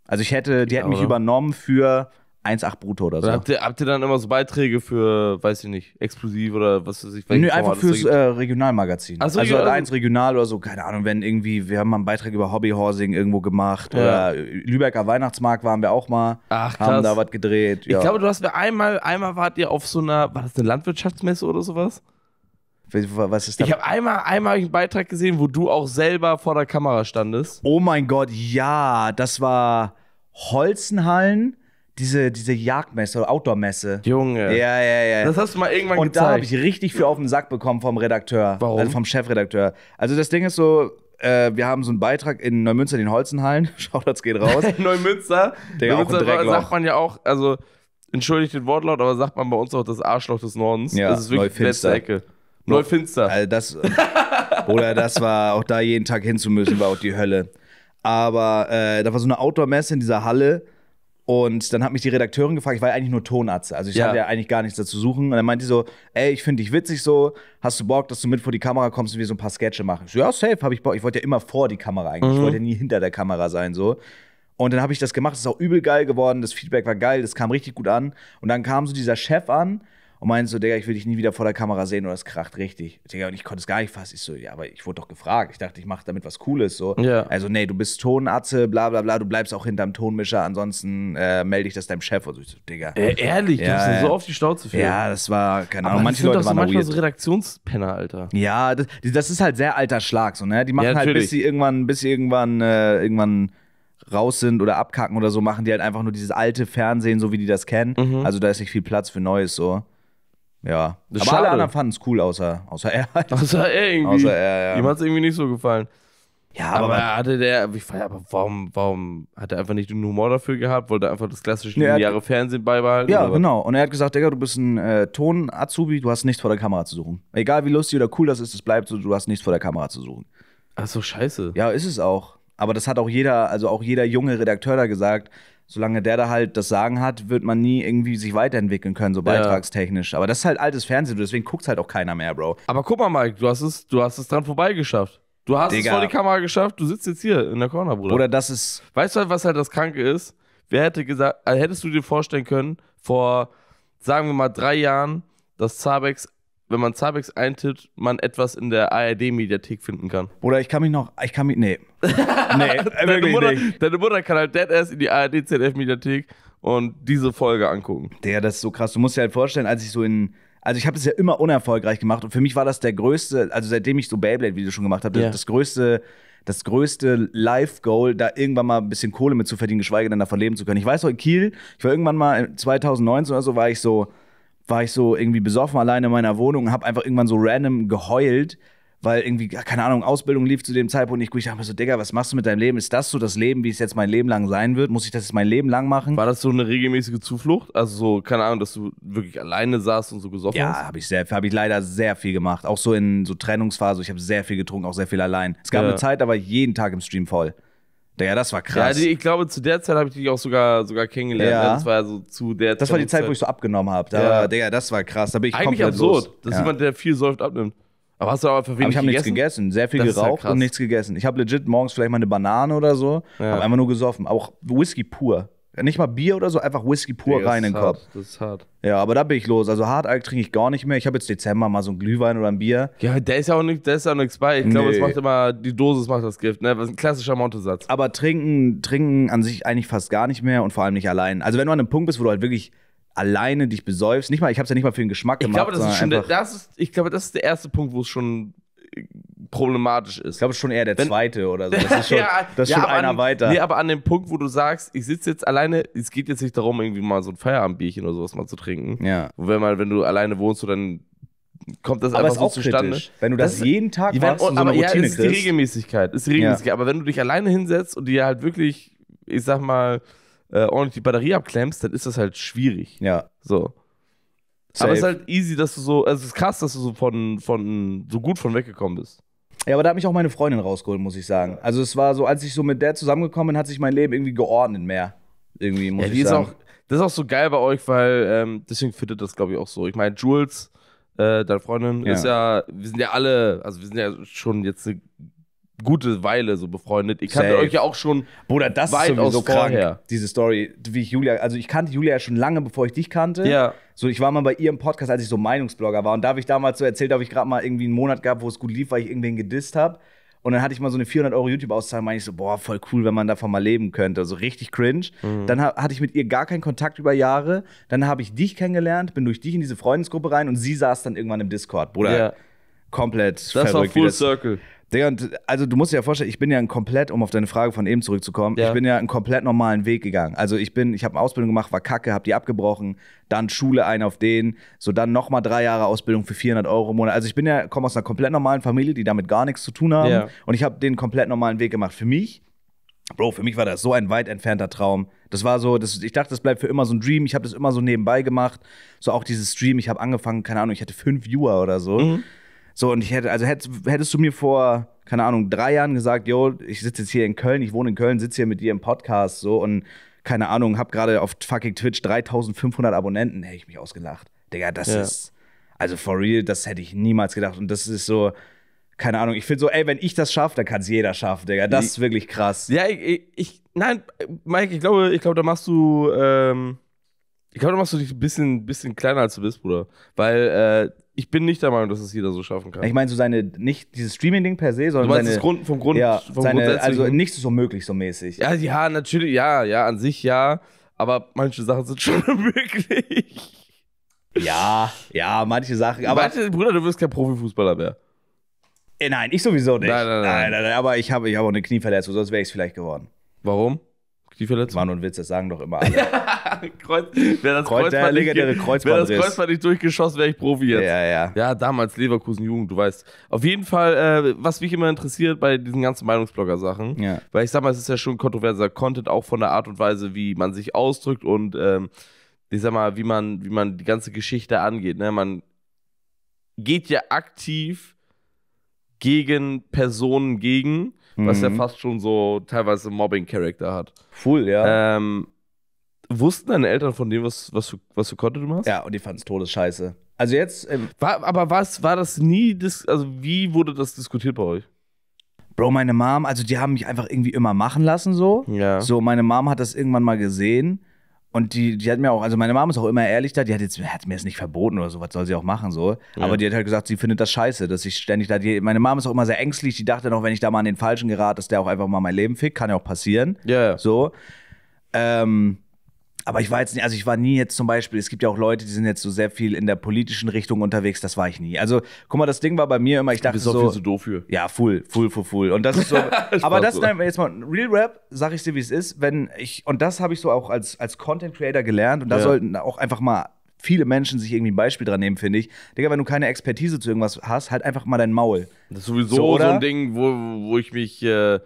S2: Also ich hätte, die hätten mich ne? übernommen für 1,8 brutto oder so. Oder habt,
S1: ihr, habt ihr dann immer so Beiträge für, weiß ich nicht, exklusiv oder was weiß ich? Nö, einfach fürs äh,
S2: Regionalmagazin. So, also ja, also eins regional oder so, keine Ahnung, wenn irgendwie, wir haben mal einen Beitrag über Hobbyhorsing irgendwo gemacht ja. oder Lübecker Weihnachtsmarkt waren wir auch mal, Ach, krass. haben da was gedreht.
S1: Ja. Ich glaube, du hast mir einmal, einmal wart ihr auf so einer, war das eine Landwirtschaftsmesse oder sowas?
S2: Was ist Ich
S1: habe einmal, einmal einen Beitrag gesehen, wo du auch selber vor der Kamera standest.
S2: Oh mein Gott, ja, das war Holzenhallen diese, diese Jagdmesse oder Outdoor-Messe. Junge. Ja, ja, ja. Das hast
S1: du mal irgendwann Und gezeigt. da habe ich
S2: richtig viel auf den Sack bekommen vom Redakteur. Warum? Also vom Chefredakteur. Also das Ding ist so, äh, wir haben so einen Beitrag in Neumünster, den Holzenhallen. Schaut, das geht raus.
S1: Neumünster? Der Neumünster auch ein sagt man ja auch, also entschuldigt den Wortlaut, aber sagt man bei uns auch das Arschloch des Nordens. Ja, das ist wirklich die letzte Ecke.
S2: Neufinster. Also das, oder das war, auch da jeden Tag hinzumüssen, war auch die Hölle. Aber äh, da war so eine Outdoor-Messe in dieser Halle und dann hat mich die Redakteurin gefragt, ich war ja eigentlich nur Tonatze, also ich ja. hatte ja eigentlich gar nichts dazu suchen. Und dann meinte sie so, ey, ich finde dich witzig so, hast du Bock, dass du mit vor die Kamera kommst und wir so ein paar Sketche machen? Ich so, ja, safe, habe ich Bock. Ich wollte ja immer vor die Kamera eigentlich, mhm. ich wollte ja nie hinter der Kamera sein so. Und dann habe ich das gemacht, das ist auch übel geil geworden, das Feedback war geil, das kam richtig gut an. Und dann kam so dieser Chef an und meinte so, Digga, ich will dich nie wieder vor der Kamera sehen oder es kracht richtig. Digga, und ich konnte es gar nicht fassen. Ich so, ja, aber ich wurde doch gefragt. Ich dachte, ich mache damit was Cooles. So. Ja. Also, nee, du bist Tonatze, bla bla bla, du bleibst auch hinterm Tonmischer, ansonsten äh, melde ich das deinem Chef. Und so, ich so, Digga. Äh, ehrlich, ja, du bist so auf die Stau zu viel. Ja, das war, keine Ahnung, aber manche Leute doch so waren manchmal weird. so Redaktionspenner, Alter. Ja, das, das, ist halt sehr alter Schlag, so, ne? Die machen ja, halt, bis sie irgendwann, bis sie irgendwann, äh, irgendwann raus sind oder abkacken oder so, machen die halt einfach nur dieses alte Fernsehen, so wie die das kennen. Mhm. Also da ist nicht viel Platz für Neues so. Ja. Aber schade. alle anderen fanden es cool, außer, außer er. Halt. Außer
S1: er irgendwie. Außer er, ja. Ihm hat es irgendwie nicht so gefallen. Ja, aber, aber hatte der, ich weiß, aber warum, warum hat er einfach nicht den Humor dafür gehabt? Wollte einfach das klassische ja, Jahre Fernsehen beibehalten? Ja, genau.
S2: Und er hat gesagt, Digga, du bist ein äh, Ton-Azubi, du hast nichts vor der Kamera zu suchen. Egal wie lustig oder cool das ist, es bleibt so, du hast nichts vor der Kamera zu suchen. Ach so, scheiße. Ja, ist es auch. Aber das hat auch jeder, also auch jeder junge Redakteur da gesagt, solange der da halt das Sagen hat, wird man nie irgendwie sich weiterentwickeln können, so beitragstechnisch. Aber das ist halt altes Fernsehen, deswegen guckt halt auch keiner mehr, Bro. Aber guck mal, Mike, du hast es, du hast es dran vorbeigeschafft. Du hast Digga. es vor die
S1: Kamera geschafft, du sitzt jetzt hier in der Corner, Bruder. Oder das ist. Weißt du, was halt das Kranke ist? Wer hätte gesagt, äh, hättest du dir vorstellen können, vor, sagen wir mal, drei Jahren, dass Zabex wenn man Zabex eintippt, man etwas in der ARD-Mediathek finden kann.
S2: Oder ich kann mich noch, ich kann mich, nee. nee, deine, Mutter, nicht. deine Mutter kann halt Deadass in die ARD-ZDF-Mediathek und diese Folge angucken. Der, das ist so krass. Du musst dir halt vorstellen, als ich so in, also ich habe es ja immer unerfolgreich gemacht und für mich war das der größte, also seitdem ich so Beyblade-Videos schon gemacht habe, yeah. das größte das größte Life-Goal, da irgendwann mal ein bisschen Kohle mit zu verdienen, geschweige denn davon leben zu können. Ich weiß noch in Kiel, ich war irgendwann mal 2019 äh, oder so, war ich so, war ich so irgendwie besoffen alleine in meiner Wohnung und habe einfach irgendwann so random geheult, weil irgendwie, keine Ahnung, Ausbildung lief zu dem Zeitpunkt nicht gut. Ich dachte mir so, Digga, was machst du mit deinem Leben? Ist das so das Leben, wie es jetzt mein Leben lang sein wird? Muss ich das jetzt mein Leben lang machen? War das so eine regelmäßige Zuflucht? Also so, keine Ahnung, dass du wirklich alleine saßt und so gesoffen ja, hast? Ja, habe ich, hab ich leider sehr viel gemacht. Auch so in so Trennungsphase. Ich habe sehr viel getrunken, auch sehr viel allein. Es gab ja. eine Zeit, aber jeden Tag im Stream voll. Ja, das war krass. Ja,
S1: ich glaube, zu der Zeit habe ich dich auch sogar, sogar kennengelernt. Ja. Ne? Das war so zu der Das war die Zeit, wo ich so
S2: abgenommen habe. Da, ja. Digga, das war krass. Da bin ich Eigentlich absurd, los. dass ja. jemand, der viel säuft, abnimmt. Aber
S1: hast du aber für wenig aber ich habe nichts gegessen, sehr viel das geraucht halt und nichts
S2: gegessen. Ich habe legit morgens vielleicht mal eine Banane oder so, ja. habe einfach nur gesoffen. Auch Whisky pur. Nicht mal Bier oder so, einfach Whisky pur nee, rein in den hart, Kopf. Das ist hart. Ja, aber da bin ich los. Also Hartalk trinke ich gar nicht mehr. Ich habe jetzt Dezember mal so ein Glühwein oder ein Bier. Ja, der ist ja auch nicht, der ist ja nichts bei. Ich nee. glaube, es macht immer, die Dosis macht das Gift, ne? Das ist ein klassischer Montesatz. Aber trinken, trinken an sich eigentlich fast gar nicht mehr und vor allem nicht allein. Also wenn du an einem Punkt bist, wo du halt wirklich alleine dich besäufst, nicht mal, ich habe es ja nicht mal für den Geschmack ich gemacht. Glaube, das ist schon der,
S1: das ist, ich glaube, das ist der erste Punkt, wo es schon problematisch ist. Ich glaube, schon eher der Wenn, zweite oder so. Das ist schon, ja, das ist ja, einer an, weiter. Nee, aber an dem Punkt, wo du sagst, ich sitze jetzt alleine, es geht jetzt nicht darum, irgendwie mal so ein Feierabendbierchen oder sowas mal zu trinken. Ja. Und wenn, mal, wenn du alleine wohnst, dann kommt das aber einfach ist so auch zustande. Kritisch. Wenn du das, das jeden Tag ja, machst, und oh, so aber ja, ist die Regelmäßigkeit, ist die Regelmäßigkeit. Ja. Aber wenn du dich alleine hinsetzt und dir halt wirklich, ich sag mal, äh, ordentlich die Batterie abklemmst, dann ist das halt
S2: schwierig. Ja. So. Safe. Aber es ist halt easy, dass du so, also es ist krass, dass du so von, von so gut von weggekommen bist. Ja, aber da hat mich auch meine Freundin rausgeholt, muss ich sagen. Also es war so, als ich so mit der zusammengekommen bin, hat sich mein Leben irgendwie geordnet mehr. Irgendwie, muss ja, ich sagen. Auch, das ist auch so
S1: geil bei euch, weil ähm, deswegen findet das, glaube ich, auch so. Ich meine, Jules, äh, deine Freundin, ja. ist ja, wir sind ja alle, also wir sind ja schon jetzt eine gute Weile so befreundet. Ich kannte Safe. euch ja
S2: auch schon. Bruder, das weit ist sowieso krank, vorher. diese Story, wie ich Julia, also ich kannte Julia ja schon lange, bevor ich dich kannte. Ja. So, ich war mal bei ihr im Podcast, als ich so Meinungsblogger war. Und da habe ich damals so erzählt, habe ich gerade mal irgendwie einen Monat gehabt, wo es gut lief, weil ich irgendwen gedisst habe. Und dann hatte ich mal so eine 400 Euro YouTube-Auszahlung, meine ich so, boah, voll cool, wenn man davon mal leben könnte. Also richtig cringe. Mhm. Dann hatte ich mit ihr gar keinen Kontakt über Jahre. Dann habe ich dich kennengelernt, bin durch dich in diese Freundesgruppe rein und sie saß dann irgendwann im Discord. Bruder, ja. komplett das verrückt. war Full Circle. Digga, also du musst dir ja vorstellen, ich bin ja ein komplett, um auf deine Frage von eben zurückzukommen, ja. ich bin ja einen komplett normalen Weg gegangen. Also ich bin, ich habe eine Ausbildung gemacht, war kacke, habe die abgebrochen, dann Schule ein auf den, so dann nochmal drei Jahre Ausbildung für 400 Euro im Monat. Also ich bin ja, komme aus einer komplett normalen Familie, die damit gar nichts zu tun haben ja. und ich habe den komplett normalen Weg gemacht. Für mich, Bro, für mich war das so ein weit entfernter Traum. Das war so, das, ich dachte, das bleibt für immer so ein Dream. Ich habe das immer so nebenbei gemacht. So auch dieses Stream, ich habe angefangen, keine Ahnung, ich hatte fünf Viewer oder so. Mhm. So, und ich hätte, also hättest, hättest du mir vor, keine Ahnung, drei Jahren gesagt, yo, ich sitze jetzt hier in Köln, ich wohne in Köln, sitze hier mit dir im Podcast, so und keine Ahnung, hab gerade auf fucking Twitch 3500 Abonnenten, hätte ich mich ausgelacht. Digga, das ja. ist, also for real, das hätte ich niemals gedacht. Und das ist so, keine Ahnung, ich finde so, ey, wenn ich das schaffe, dann kann es jeder schaffen, Digga. Das ist wirklich krass.
S1: Ja, ich, ich nein, Mike, ich glaube, ich glaube, da machst du, ähm, ich glaube, da machst du dich ein bisschen, bisschen kleiner, als du bist, Bruder. Weil äh, ich bin nicht der Meinung, dass es jeder so schaffen kann. Ich
S2: meine, so seine, nicht dieses Streaming-Ding per se, sondern. Du meinst seine, das Grund, vom Grund, ja, vom seine, Also nichts ist unmöglich so mäßig.
S1: Ja, ja, natürlich, ja, ja, an sich ja. Aber manche Sachen sind schon unmöglich.
S2: Ja, ja, manche Sachen. Aber manche, Bruder, du wirst kein Profifußballer mehr. Äh, nein, ich sowieso nicht. Nein, nein, nein. nein, nein, nein aber ich habe ich hab auch eine Knieverletzung, sonst wäre ich es vielleicht geworden. Warum? Die Verletzung. War nur Witz, das sagen doch immer alle.
S1: Kreuz, wäre das Kreuz, Kreuzband, nicht, Kreuzband, wär das Kreuzband nicht durchgeschossen, wäre ich Profi jetzt. Ja, ja. Ja, damals Leverkusen Jugend, du weißt. Auf jeden Fall, äh, was mich immer interessiert bei diesen ganzen Meinungsblogger-Sachen, ja. weil ich sag mal, es ist ja schon kontroverser Content, auch von der Art und Weise, wie man sich ausdrückt und ähm, ich sag mal, wie man, wie man die ganze Geschichte angeht. Ne? Man geht ja aktiv gegen Personen gegen mhm. was ja mhm. fast schon so teilweise Mobbing-Charakter hat. Full, ja. Ähm, wussten deine Eltern von dem, was,
S2: was, du, was für Content du machst? Ja, und die fanden es todesscheiße. Also jetzt. Ähm, war, aber was, war das nie, dis also wie wurde das diskutiert bei euch? Bro, meine Mom, also die haben mich einfach irgendwie immer machen lassen so. Ja. So, meine Mom hat das irgendwann mal gesehen und die, die hat mir auch, also meine Mama ist auch immer ehrlich da, die hat jetzt, hat mir es nicht verboten oder so, was soll sie auch machen so. Ja. Aber die hat halt gesagt, sie findet das scheiße, dass ich ständig da, die, meine Mama ist auch immer sehr ängstlich, die dachte noch, wenn ich da mal an den Falschen gerate, dass der auch einfach mal mein Leben fickt, kann ja auch passieren. Ja. So. Ähm, aber ich war jetzt nicht, also ich war nie jetzt zum Beispiel, es gibt ja auch Leute, die sind jetzt so sehr viel in der politischen Richtung unterwegs, das war ich nie. Also, guck mal, das Ding war bei mir immer, ich dachte du bist so. viel zu doof für. Ja, full, full, full, full. Und das ist so. aber das, so. nein, jetzt mal, Real Rap, sag ich dir, wie es ist, wenn ich, und das habe ich so auch als, als Content Creator gelernt und da ja. sollten auch einfach mal viele Menschen sich irgendwie ein Beispiel dran nehmen, finde ich. Digga, wenn du keine Expertise zu irgendwas hast, halt einfach mal dein Maul. Das ist sowieso so, so ein
S1: Ding, wo, wo ich mich. Äh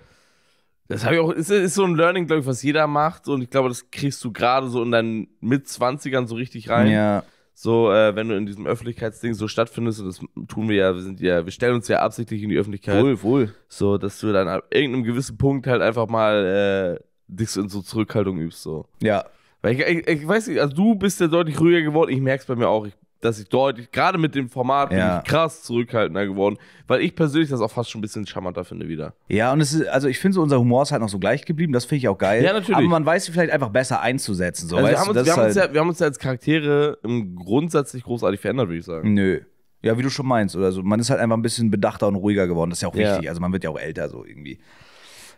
S1: das habe ich auch, ist, ist, so ein Learning, glaube ich, was jeder macht. Und ich glaube, das kriegst du gerade so in deinen Mitzwanzigern so richtig rein. Ja. So, äh, wenn du in diesem Öffentlichkeitsding so stattfindest, und das tun wir ja, wir sind ja, wir stellen uns ja absichtlich in die Öffentlichkeit. Wohl, wohl. So, dass du dann ab irgendeinem gewissen Punkt halt einfach mal äh, dich in so Zurückhaltung übst. So. Ja. Weil ich, ich, ich weiß nicht, also du bist ja deutlich ruhiger geworden, ich merke es bei mir auch. Ich dass ich deutlich, gerade mit dem Format, bin ich krass zurückhaltender geworden, weil ich persönlich das auch fast schon ein bisschen charmanter finde wieder.
S2: Ja, und es ist, also ich finde so, unser Humor ist halt noch so gleich geblieben, das finde ich auch geil. Ja, natürlich. Aber man weiß vielleicht einfach besser einzusetzen. So, also wir, haben uns, wir, haben halt uns ja,
S1: wir haben uns ja als Charaktere im Grundsatz großartig verändert, würde ich sagen.
S2: Nö. Ja, wie du schon meinst, oder so. Man ist halt einfach ein bisschen bedachter und ruhiger geworden. Das ist ja auch wichtig. Ja. Also man wird ja auch älter, so irgendwie.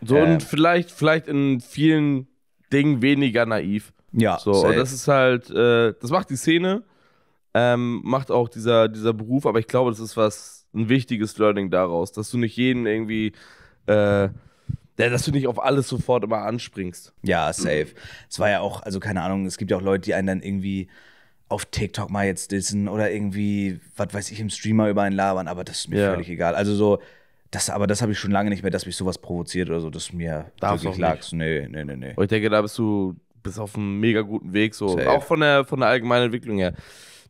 S2: So ähm. und
S1: vielleicht, vielleicht in vielen Dingen weniger naiv. Ja. So, und das ist halt, äh, das macht die Szene ähm, macht auch dieser, dieser Beruf, aber ich glaube, das ist was, ein wichtiges Learning daraus, dass du nicht jeden irgendwie, äh, dass du nicht auf
S2: alles sofort immer anspringst. Ja, safe. Es war ja auch, also keine Ahnung, es gibt ja auch Leute, die einen dann irgendwie auf TikTok mal jetzt dissen oder irgendwie, was weiß ich, im Streamer über einen labern, aber das ist mir ja. völlig egal. Also so, das, aber das habe ich schon lange nicht mehr, dass mich sowas provoziert oder so, dass mir Darf wirklich lag. Nee, nee, nee, nee. Und
S1: ich denke, da bist du bist auf einem mega guten Weg, so Safe. auch von der, von der allgemeinen Entwicklung her.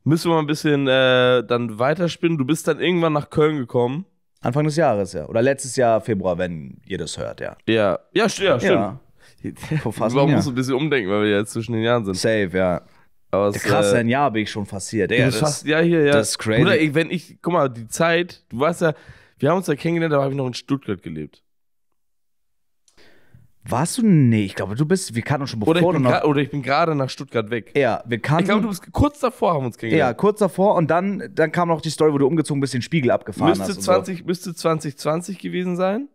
S1: Müssen wir mal ein bisschen äh, dann weiterspinnen. Du bist dann irgendwann nach
S2: Köln gekommen. Anfang des Jahres, ja. Oder letztes Jahr, Februar, wenn ihr das hört, ja. Ja,
S1: ja, st ja stimmt. Ja. Verfassung, Man ja. muss ein bisschen umdenken, weil wir jetzt zwischen den Jahren sind. Safe, ja. Aber es, krass, äh, ein Jahr
S2: bin ich schon passiert. Ey, das, fast, ja, hier, ja. Das ist crazy. Oder ich,
S1: wenn ich, guck mal, die Zeit, du weißt ja, wir haben uns ja kennengelernt, da habe ich noch in Stuttgart gelebt.
S2: Warst du? Nee, ich glaube, du bist. Wir kannten uns schon bevor. Oder ich bin, noch, oder
S1: ich bin gerade nach Stuttgart weg. Ja, wir kannten. Ich glaube, du bist
S2: kurz davor, haben wir uns kennengelernt. Ja, kurz davor und dann, dann kam noch die Story, wo du umgezogen bist, den Spiegel abgefahren müsste hast. 20,
S1: so. Müsste 2020 gewesen sein.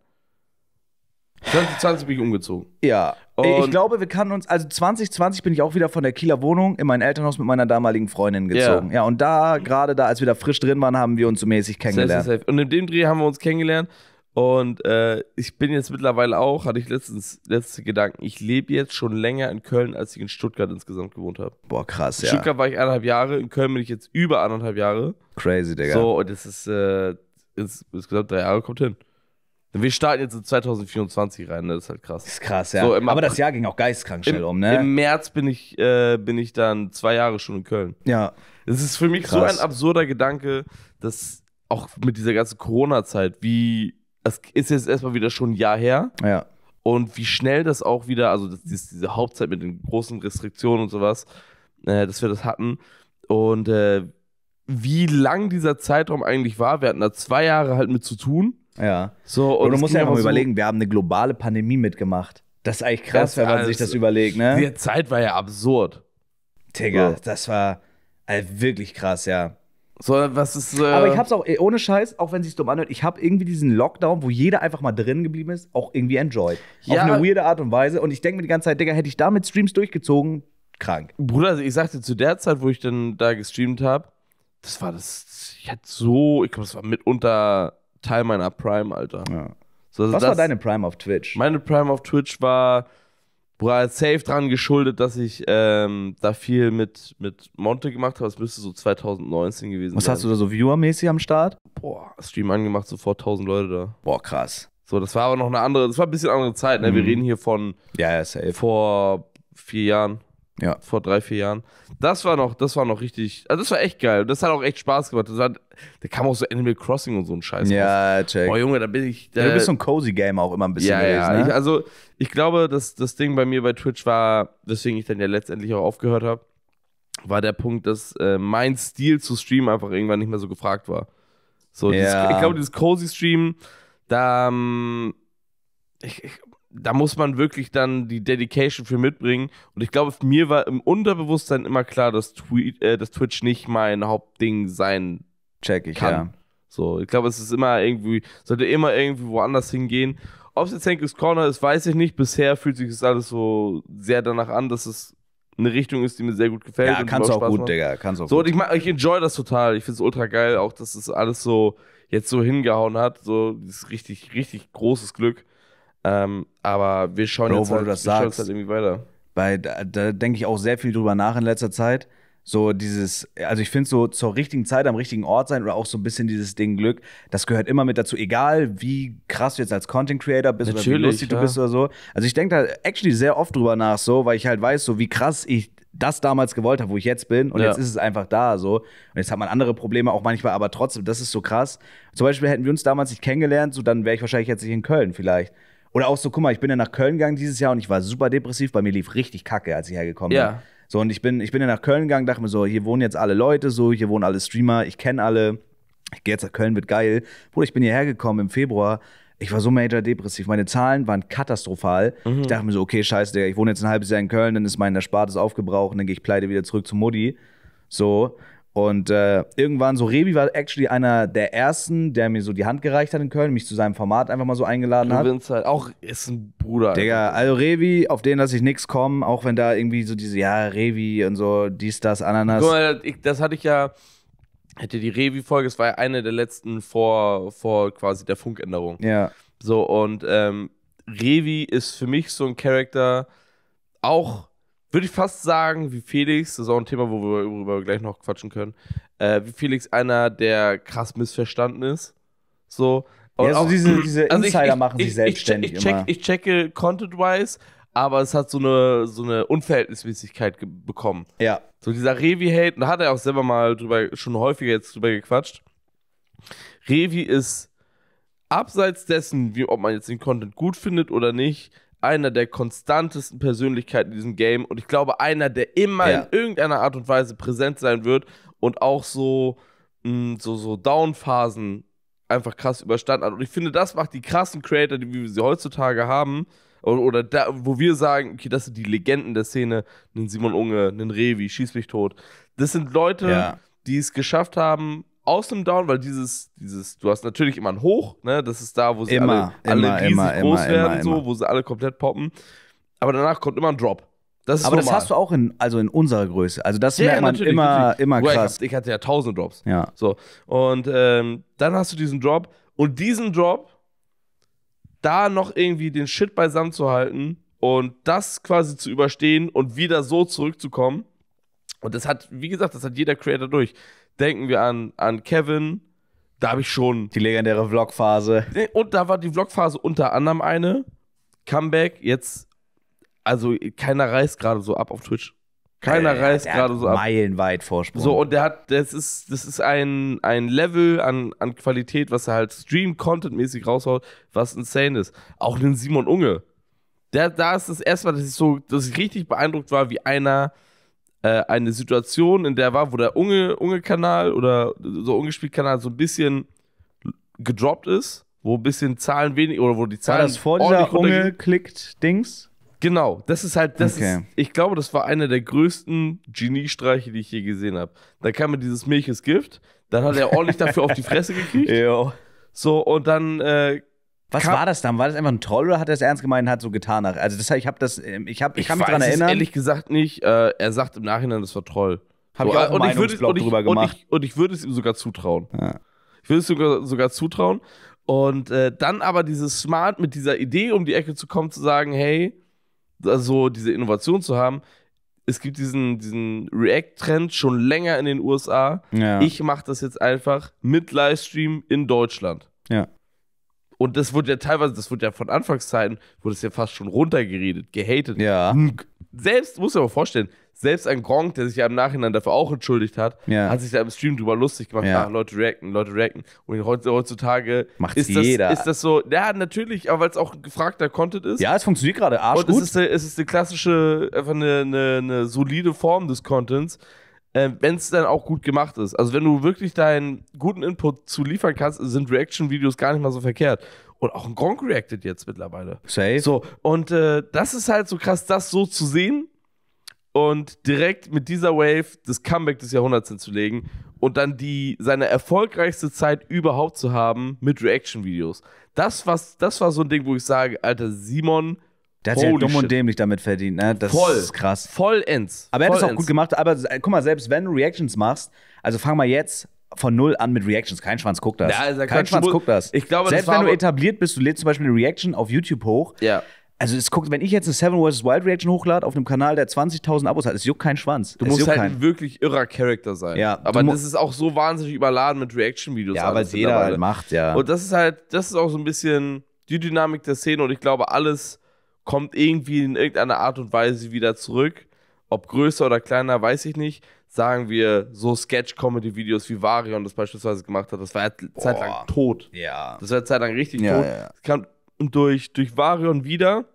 S1: 2020 bin ich umgezogen.
S2: Ja. Und ich glaube, wir kannten uns. Also 2020 bin ich auch wieder von der Kieler Wohnung in mein Elternhaus mit meiner damaligen Freundin gezogen. Yeah. Ja, und da, gerade da, als wir da frisch drin waren, haben wir uns so mäßig kennengelernt.
S1: Safe, safe. Und in dem Dreh haben wir uns kennengelernt. Und äh, ich bin jetzt mittlerweile auch, hatte ich letztens letzte Gedanken, ich lebe jetzt schon länger in Köln, als ich in Stuttgart insgesamt gewohnt habe. Boah, krass, ja. In Stuttgart war ich eineinhalb Jahre, in Köln bin ich jetzt über eineinhalb Jahre. Crazy, Digga. So, und das ist äh, ins, insgesamt drei Jahre kommt hin. Wir starten jetzt in 2024 rein, ne? das ist halt
S2: krass. ist krass, ja. So, Aber das Jahr ging auch geistkrank schnell um, ne? Im
S1: März bin ich, äh, bin ich dann zwei Jahre schon in Köln.
S2: Ja. Es ist für mich krass. so ein
S1: absurder Gedanke, dass auch mit dieser ganzen Corona-Zeit, wie es ist jetzt erstmal wieder schon ein Jahr her. Ja. Und wie schnell das auch wieder, also das, diese Hauptzeit mit den großen Restriktionen und sowas, äh, dass wir das hatten. Und äh, wie lang dieser Zeitraum eigentlich war. Wir hatten da
S2: zwei Jahre halt mit zu tun. Ja. So, und, du musst ja einfach mal so überlegen, wir haben eine globale Pandemie mitgemacht. Das ist eigentlich krass, wenn man sich das überlegt, ne? Die Zeit war ja absurd. Digga, so. das war also wirklich krass, ja. So, was ist. Äh aber ich hab's auch, ohne Scheiß, auch wenn sich's dumm anhört, ich hab irgendwie diesen Lockdown, wo jeder einfach mal drin geblieben ist, auch irgendwie enjoyed. Ja. Auf eine weirde Art und Weise. Und ich denke mir die ganze Zeit, Digga, hätte ich damit Streams durchgezogen, krank.
S1: Bruder, also ich sagte zu der Zeit, wo ich dann da gestreamt habe, das war das. Ich hatte so, ich glaube, das war mitunter Teil meiner Prime, Alter. Ja. So, also was das, war deine Prime auf Twitch? Meine Prime auf Twitch war Bruder, safe dran geschuldet, dass ich ähm, da viel mit, mit Monte gemacht habe. Das müsste so 2019 gewesen sein. Was hast du da
S2: so viewermäßig am Start?
S1: Boah, Stream angemacht, sofort 1000 Leute da. Boah, krass. So, das war aber noch eine andere, das war ein bisschen andere Zeit, ne? Mhm. Wir reden hier von ja, ja, safe. vor vier Jahren ja. Vor drei, vier Jahren. Das war noch, das war noch richtig, also das war echt geil. das hat auch echt Spaß gemacht. Das hat, da kam auch so Animal Crossing und so ein Scheiß. Ja, check. Boah, Junge, da bin ich. Da, ja, du bist so ein
S2: Cozy Game auch immer ein bisschen ja, gewesen. Ja, ne? ich,
S1: also ich glaube, dass das Ding bei mir bei Twitch war, weswegen ich dann ja letztendlich auch aufgehört habe, war der Punkt, dass äh, mein Stil zu streamen einfach irgendwann nicht mehr so gefragt war. So, ja. dieses, ich glaube, dieses Cozy Stream, da. Ähm, ich, ich, da muss man wirklich dann die Dedication für mitbringen. Und ich glaube, mir war im Unterbewusstsein immer klar, dass, Tweet, äh, dass Twitch nicht mein Hauptding sein Check ich, kann. Ja. So, ich glaube, es ist immer irgendwie, sollte immer irgendwie woanders hingehen. Ob es jetzt Henkes Corner ist, weiß ich nicht. Bisher fühlt sich das alles so sehr danach an, dass es eine Richtung ist, die mir sehr gut gefällt. Ja, kannst auch, auch gut, Digga, kannst auch so, gut. Und ich, mag, ich enjoy das total. Ich finde es ultra geil, auch dass es das alles so jetzt so hingehauen hat. So, das ist richtig, richtig großes Glück. Ähm, aber
S2: wir schauen Bro, jetzt wo halt, du das sagst, halt irgendwie weiter. Weil da, da denke ich auch sehr viel drüber nach in letzter Zeit. So dieses, also ich finde so zur richtigen Zeit am richtigen Ort sein oder auch so ein bisschen dieses Ding Glück, das gehört immer mit dazu, egal wie krass du jetzt als Content Creator bist Natürlich, oder wie lustig ja. du bist oder so. Also ich denke da actually sehr oft drüber nach so, weil ich halt weiß so, wie krass ich das damals gewollt habe, wo ich jetzt bin und ja. jetzt ist es einfach da so. Und jetzt hat man andere Probleme auch manchmal, aber trotzdem, das ist so krass. Zum Beispiel hätten wir uns damals nicht kennengelernt, so dann wäre ich wahrscheinlich jetzt nicht in Köln vielleicht. Oder auch so, guck mal, ich bin ja nach Köln gegangen dieses Jahr und ich war super depressiv. Bei mir lief richtig Kacke, als ich hergekommen ja. bin. So, und ich bin, ich bin ja nach Köln gegangen, dachte mir so, hier wohnen jetzt alle Leute, so, hier wohnen alle Streamer, ich kenne alle. Ich gehe jetzt nach Köln, wird geil. Bruder, ich bin hierher gekommen im Februar. Ich war so major depressiv. Meine Zahlen waren katastrophal. Mhm. Ich dachte mir so, okay, scheiße, Digga, ich wohne jetzt ein halbes Jahr in Köln, dann ist mein Erspartes aufgebraucht dann gehe ich pleite wieder zurück zu Mudi. So. Und äh, irgendwann, so Rebi war actually einer der ersten, der mir so die Hand gereicht hat in Köln, mich zu seinem Format einfach mal so eingeladen du hat. Halt auch ist ein Bruder. Digga, also Revi, auf den lasse ich nichts kommen, auch wenn da irgendwie so diese, ja, Revi und so, dies, das, Ananas. Guck
S1: Mal, das hatte ich ja, hätte die Revi-Folge, es war ja eine der letzten vor, vor quasi der Funkänderung. Ja. So, und ähm, Revi ist für mich so ein Charakter, auch würde ich fast sagen, wie Felix, das ist auch ein Thema, wo wir, worüber wir gleich noch quatschen können, äh, wie Felix einer, der krass missverstanden ist. So. ja, also auch, diese, diese also Insider ich, ich, machen sich selbstständig ich, check, immer. ich checke Content-wise, aber es hat so eine, so eine Unverhältnismäßigkeit bekommen. Ja. So dieser Revi-Hate, da hat er auch selber mal drüber, schon häufiger jetzt drüber gequatscht. Revi ist abseits dessen, wie, ob man jetzt den Content gut findet oder nicht, einer der konstantesten Persönlichkeiten in diesem Game und ich glaube einer, der immer ja. in irgendeiner Art und Weise präsent sein wird und auch so, mh, mm, so, so Downphasen einfach krass überstanden hat. Und ich finde, das macht die krassen Creator, die wir sie heutzutage haben, oder, da, wo wir sagen, okay, das sind die Legenden der Szene, einen Simon Unge, einen Revi, Schieß mich tot. Das sind Leute, ja. die es geschafft haben, aus dem Down, weil dieses, dieses, du hast natürlich immer ein Hoch, ne? Das ist da, wo sie immer, alle, alle immer, immer, groß werden, so, wo sie alle komplett poppen. Aber danach kommt immer ein Drop. Das aber normal. das hast du
S2: auch in, also in unserer Größe. Also das ja, merkt man immer, immer krass. Ich,
S1: hab, ich, hatte ja tausend Drops. Ja. So. Und ähm, dann hast du diesen Drop und diesen Drop, da noch irgendwie den Shit beisammen zu halten und das quasi zu überstehen und wieder so zurückzukommen. Und das hat, wie gesagt, das hat jeder Creator durch denken wir an, an Kevin. Da habe ich schon. Die legendäre Vlogphase. Und da war die Vlogphase unter anderem eine. Comeback, jetzt. Also keiner reißt gerade so ab auf Twitch. Keiner der, reißt gerade so ab. Meilenweit Vorsprung. So, und der hat, das ist, das ist ein, ein Level an, an Qualität, was er halt Stream-Content-mäßig raushaut, was insane ist. Auch den Simon Unge. Der, da ist das erste Mal, dass ich so, dass ich richtig beeindruckt war, wie einer äh, eine Situation, in der war, wo der Unge, Unge-Kanal oder so Ungespielt-Kanal so ein bisschen gedroppt ist, wo ein bisschen Zahlen wenig oder wo die Zahlen. War das vor dieser
S2: Unge-Klickt-Dings?
S1: Genau, das ist
S2: halt, das okay. ist,
S1: ich glaube, das war einer der größten Geniestreiche,
S2: die ich je gesehen habe. Da kam mir dieses Milches Gift, dann hat er ordentlich dafür auf die Fresse gekriegt. Jo. So, und dann äh, was war das dann? War das einfach ein Troll oder hat er es ernst gemeint und hat so getan? Also das, ich habe das, ähm, ich habe, ich, ich kann mich daran erinnern. Ehrlich
S1: gesagt nicht. Äh, er sagt im Nachhinein, das war Troll. Hab so, ich auch äh, einen und ich würde, und ich, drüber gemacht. Und ich, und ich würde es ihm sogar zutrauen. Ja. Ich würde es sogar, sogar zutrauen. Und äh, dann aber dieses Smart mit dieser Idee um die Ecke zu kommen, zu sagen, hey, also diese Innovation zu haben. Es gibt diesen, diesen React-Trend schon länger in den USA. Ja. Ich mache das jetzt einfach mit Livestream in Deutschland. Ja. Und das wurde ja teilweise, das wurde ja von Anfangszeiten, wurde es ja fast schon runtergeredet, gehatet. Ja. Selbst, muss ich aber vorstellen, selbst ein Gronk, der sich ja im Nachhinein dafür auch entschuldigt hat, ja. hat sich da im Stream drüber lustig gemacht. Ja. Ach, Leute reacten, Leute reacten. Und heutzutage macht ist jeder. Das, ist das so, ja, natürlich, aber weil es auch gefragter Content ist. Ja, es funktioniert gerade arschgut. Und es ist, eine, es ist eine klassische, einfach eine, eine, eine solide Form des Contents, äh, wenn es dann auch gut gemacht ist. Also wenn du wirklich deinen guten Input zu liefern kannst, sind Reaction-Videos gar nicht mal so verkehrt. Und auch ein Gronk reacted jetzt mittlerweile. Safe. So, und äh, das ist halt so krass, das so zu sehen und direkt mit dieser Wave das Comeback des Jahrhunderts hinzulegen und dann die seine erfolgreichste Zeit überhaupt zu haben mit Reaction Videos. Das das war so ein Ding, wo ich sage, Alter Simon der hat sich halt dumm shit. und
S2: dämlich damit verdient, ne? Das Voll. ist krass. Vollends. Aber er hat es auch gut gemacht. Aber guck mal, selbst wenn du Reactions machst, also fang mal jetzt von null an mit Reactions. Kein Schwanz guckt das. Ja, also Kein Schwanz guckt das. Ich glaube, selbst das wenn du etabliert bist, du lädst zum Beispiel eine Reaction auf YouTube hoch. Ja. Also es guckt, wenn ich jetzt eine Seven vs. Wild Reaction hochlade auf einem Kanal, der 20.000 Abos hat, es juckt kein Schwanz. Du es musst halt kein. ein
S1: wirklich irrer Charakter sein. Ja, aber das ist auch so wahnsinnig überladen mit Reaction-Videos. Ja, weil es jeder halt macht, ja. Und das ist halt, das ist auch so ein bisschen die Dynamik der Szene und ich glaube, alles kommt irgendwie in irgendeiner Art und Weise wieder zurück. Ob größer oder kleiner, weiß ich nicht. Sagen wir so Sketch-Comedy-Videos wie Varion das beispielsweise gemacht hat, das war ja zeitlang tot. Ja. Das war zeitlang richtig ja, tot. Ja. Das kam durch, durch Varion wieder.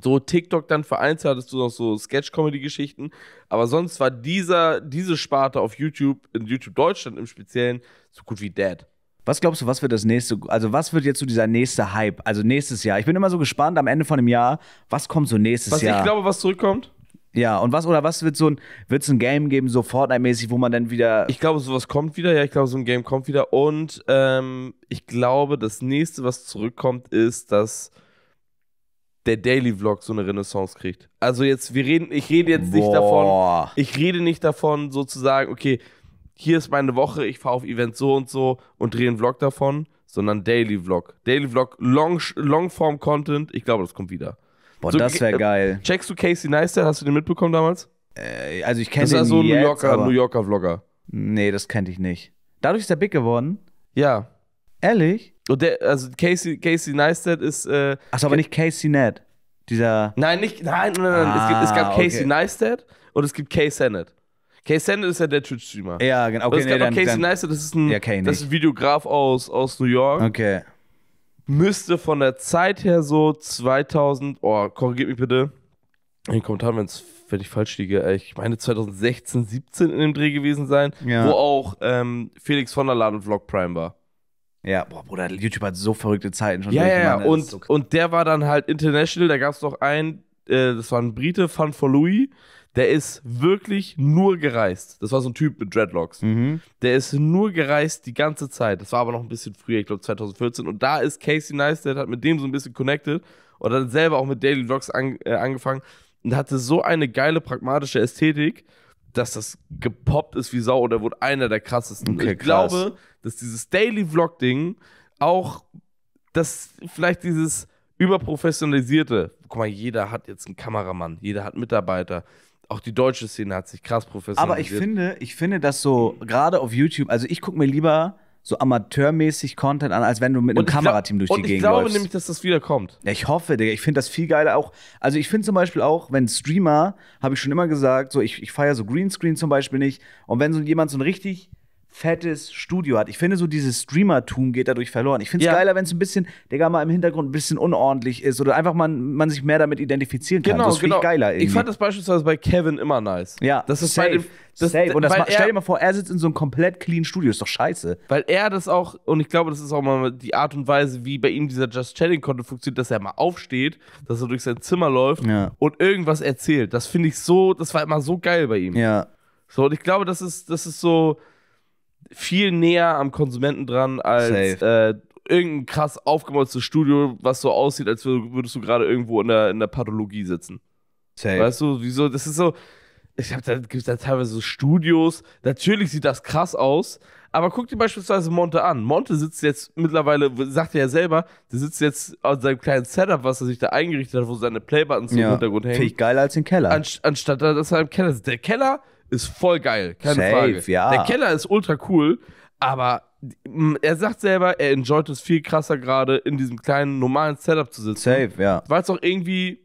S1: So TikTok dann vereinzelt hattest du noch so Sketch-Comedy-Geschichten. Aber sonst war dieser, diese Sparte auf YouTube, in YouTube Deutschland im Speziellen, so gut wie dead.
S2: Was glaubst du, was wird das nächste, also was wird jetzt so dieser nächste Hype? Also nächstes Jahr. Ich bin immer so gespannt am Ende von dem Jahr, was kommt so nächstes was Jahr? Ich glaube,
S1: was zurückkommt.
S2: Ja, und was oder was wird so ein wird es ein Game geben so Fortnite-mäßig, wo man dann wieder Ich glaube, sowas kommt wieder. Ja, ich glaube, so ein Game kommt wieder und ähm,
S1: ich glaube, das nächste, was zurückkommt, ist, dass der Daily Vlog so eine Renaissance kriegt. Also jetzt wir reden, ich rede jetzt Boah. nicht davon. Ich rede nicht davon sozusagen, okay, hier ist meine Woche, ich fahre auf Event so und so und drehe einen Vlog davon, sondern Daily Vlog. Daily Vlog, Long, Longform Content, ich glaube, das kommt wieder. Boah, so, das wäre äh, geil. Checkst du Casey Neistat, hast du den mitbekommen damals? Äh, also ich kenne den Das ist so also ein New Yorker, aber... New
S2: Yorker Vlogger. Nee, das kannte ich nicht. Dadurch ist er big geworden? Ja. Ehrlich? Und der, also Casey, Casey Neistat ist. Äh, Achso, aber nicht Casey Ned.
S1: Dieser. Nein, nicht. Nein, nein, nein. Ah, es, gibt, es gab ah, Casey okay. Neistat und es gibt Casey Sennett. Case Sandel ist ja der Twitch-Streamer. Ja, genau. Okay, es nee, dann, Casey Neistat, das ist ein, ja, das ist ein Videograf aus, aus New York. Okay. Müsste von der Zeit her so 2000, oh, korrigiert mich bitte in den Kommentaren, wenn's, wenn ich falsch liege, äh, ich meine 2016, 17 in dem Dreh gewesen sein, ja. wo auch ähm, Felix von der Laden Vlog Prime war. Ja,
S2: boah, Bruder, YouTube hat so verrückte Zeiten schon. Ja, ja, Mann, ne? und, so
S1: und der war dann halt international, da gab es noch einen, äh, das war ein Brite, Fun for Louis, der ist wirklich nur gereist. Das war so ein Typ mit Dreadlocks. Mhm. Der ist nur gereist die ganze Zeit. Das war aber noch ein bisschen früher, ich glaube 2014. Und da ist Casey Neistat, hat mit dem so ein bisschen connected und hat selber auch mit Daily Vlogs an, äh, angefangen und hatte so eine geile, pragmatische Ästhetik, dass das gepoppt ist wie Sau und er wurde einer der krassesten. Okay, ich krass. glaube, dass dieses Daily Vlog-Ding auch, dass vielleicht dieses überprofessionalisierte, guck mal, jeder hat jetzt einen Kameramann, jeder hat Mitarbeiter, auch die deutsche Szene hat sich krass professionalisiert. Aber ich
S2: finde, ich finde, dass so gerade auf YouTube, also ich gucke mir lieber so amateurmäßig Content an, als wenn du mit einem Kamerateam durch die Gegend läufst. Ich glaube nämlich, dass das wieder kommt. Ja, ich hoffe, Digga. Ich finde das viel geiler auch. Also ich finde zum Beispiel auch, wenn Streamer, habe ich schon immer gesagt, so ich, ich feiere so Greenscreen zum Beispiel nicht. Und wenn so jemand so ein richtig fettes Studio hat. Ich finde, so dieses streamer Streamertum geht dadurch verloren. Ich finde es ja. geiler, wenn es ein bisschen, der gar mal im Hintergrund ein bisschen unordentlich ist oder einfach man, man sich mehr damit identifizieren kann. Genau, das genau. Ich geiler irgendwie. Ich fand das
S1: beispielsweise bei Kevin immer nice. Ja, das ist safe. Bei dem, das, safe. Und das er, stell dir mal
S2: vor, er sitzt in so einem komplett clean Studio, ist doch scheiße. Weil er das auch, und ich glaube, das ist auch
S1: mal die Art und Weise, wie bei ihm dieser Just Chatting konto funktioniert, dass er mal aufsteht, dass er durch sein Zimmer läuft ja. und irgendwas erzählt. Das finde ich so, das war immer so geil bei ihm. Ja. So, und ich glaube, das ist, das ist so, viel näher am Konsumenten dran als äh, irgendein krass aufgemolztes Studio, was so aussieht, als würdest du gerade irgendwo in der, in der Pathologie sitzen. Safe. Weißt du, wieso? Das ist so. Ich hab, da gibt da teilweise so Studios. Natürlich sieht das krass aus, aber guck dir beispielsweise Monte an. Monte sitzt jetzt mittlerweile, sagt er ja selber, der sitzt jetzt an seinem kleinen Setup, was er sich da eingerichtet hat, wo seine Playbuttons ja, im Hintergrund hängen. Finde ich
S2: geiler als den Keller. Anst
S1: anstatt dass er im Keller sitzt. Der Keller ist voll geil, keine Safe, Frage. Ja. Der Keller ist ultra cool, aber er sagt selber, er enjoyt es viel krasser gerade in diesem kleinen normalen Setup zu sitzen. Safe, ja. Weil es auch irgendwie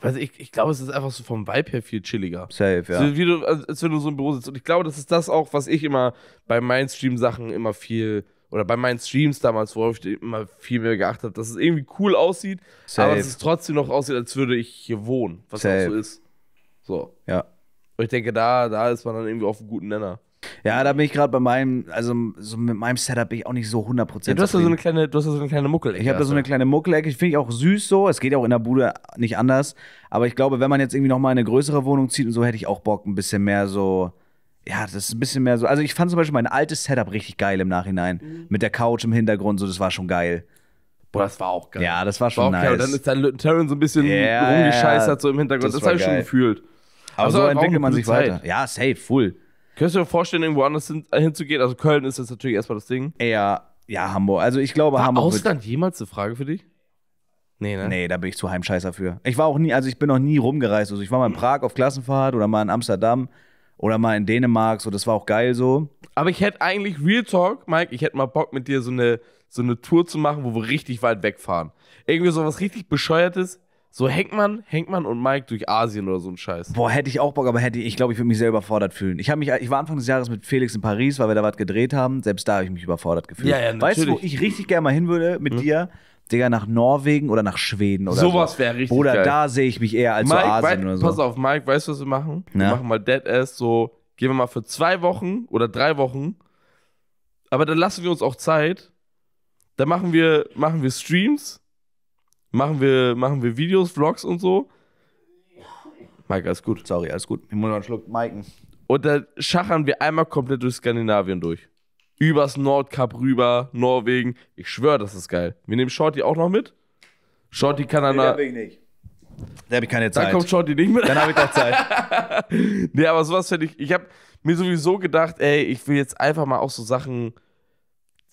S1: weiß ich, ich glaube, es ist einfach so vom Vibe her viel chilliger.
S2: Safe, ja. So,
S1: wie du, als wenn du so im Büro sitzt. Und ich glaube, das ist das auch, was ich immer bei meinen Stream-Sachen immer viel, oder bei meinen Streams damals, worauf ich immer viel mehr geachtet habe, dass es irgendwie cool aussieht, Safe. aber dass es trotzdem noch aussieht,
S2: als würde ich hier wohnen, was Safe. auch so ist. So. Ja. Und ich denke, da, da ist man dann irgendwie auf einem guten Nenner. Ja, da bin ich gerade bei meinem, also so mit meinem Setup bin ich auch nicht so 100% ja, du hast da so eine
S1: kleine, Du hast so eine kleine Muckelecke. Ich habe da so eine
S2: kleine Muckelecke, finde ich auch süß so. Es geht ja auch in der Bude nicht anders. Aber ich glaube, wenn man jetzt irgendwie nochmal eine größere Wohnung zieht und so, hätte ich auch Bock, ein bisschen mehr so. Ja, das ist ein bisschen mehr so. Also ich fand zum Beispiel mein altes Setup richtig geil im Nachhinein. Mhm. Mit der Couch im Hintergrund, so, das war schon geil. Boah, das war auch geil. Ja, das war schon war nice. Geil. Dann ist
S1: dann Terran so ein bisschen yeah, rumgescheißert so im Hintergrund. Das, das habe ich schon gefühlt. Aber also so entwickelt man sich Zeit. weiter. Ja,
S2: safe, full. Könntest
S1: du dir vorstellen, irgendwo anders hin, äh, hinzugehen? Also Köln ist jetzt natürlich erstmal das Ding.
S2: Ja, ja, Hamburg. Also ich glaube, war Hamburg. Ausland jemals eine Frage für dich? Nee, ne? Nee, da bin ich zu Heimscheißer für. Ich war auch nie, also ich bin noch nie rumgereist. Also ich war mal in Prag auf Klassenfahrt oder mal in Amsterdam oder mal in Dänemark. So, das war auch geil so. Aber ich hätte
S1: eigentlich Real Talk, Mike, ich hätte mal Bock mit dir so eine, so eine Tour zu machen, wo wir richtig weit wegfahren. Irgendwie so was richtig Bescheuertes, so
S2: Henkmann, Henkmann und Mike durch Asien
S1: oder so ein Scheiß. Boah,
S2: hätte ich auch Bock, aber hätte ich, ich glaube, ich würde mich sehr überfordert fühlen. Ich, mich, ich war Anfang des Jahres mit Felix in Paris, weil wir da was gedreht haben. Selbst da habe ich mich überfordert gefühlt. Ja, ja, natürlich. Weißt du, wo ich richtig gerne mal hin würde mit hm. dir? Digga, nach Norwegen oder nach Schweden oder Sowas so. wäre richtig Oder geil. da sehe ich mich eher als Mike, so Asien oder so. Pass
S1: auf, Mike, weißt du, was wir machen? Na? Wir machen mal Dead Ass so, gehen wir mal für zwei Wochen oder drei Wochen. Aber dann lassen wir uns auch Zeit. Dann machen wir, machen wir Streams Machen wir, machen wir Videos, Vlogs und so.
S2: Mike, alles gut. Sorry, alles gut. Ich muss noch einen Schluck Maiken. Und
S1: dann schachern wir einmal komplett durch Skandinavien durch. Übers Nordkap rüber, Norwegen. Ich schwöre, das ist geil. Wir nehmen Shorty auch noch mit. Shorty kann dann. Nee, da bin ich nicht. Da habe ich keine Zeit. Dann kommt Shorty nicht mit. Dann habe ich doch Zeit. nee, aber sowas fände ich. Ich habe mir sowieso gedacht, ey, ich will jetzt einfach mal auch so Sachen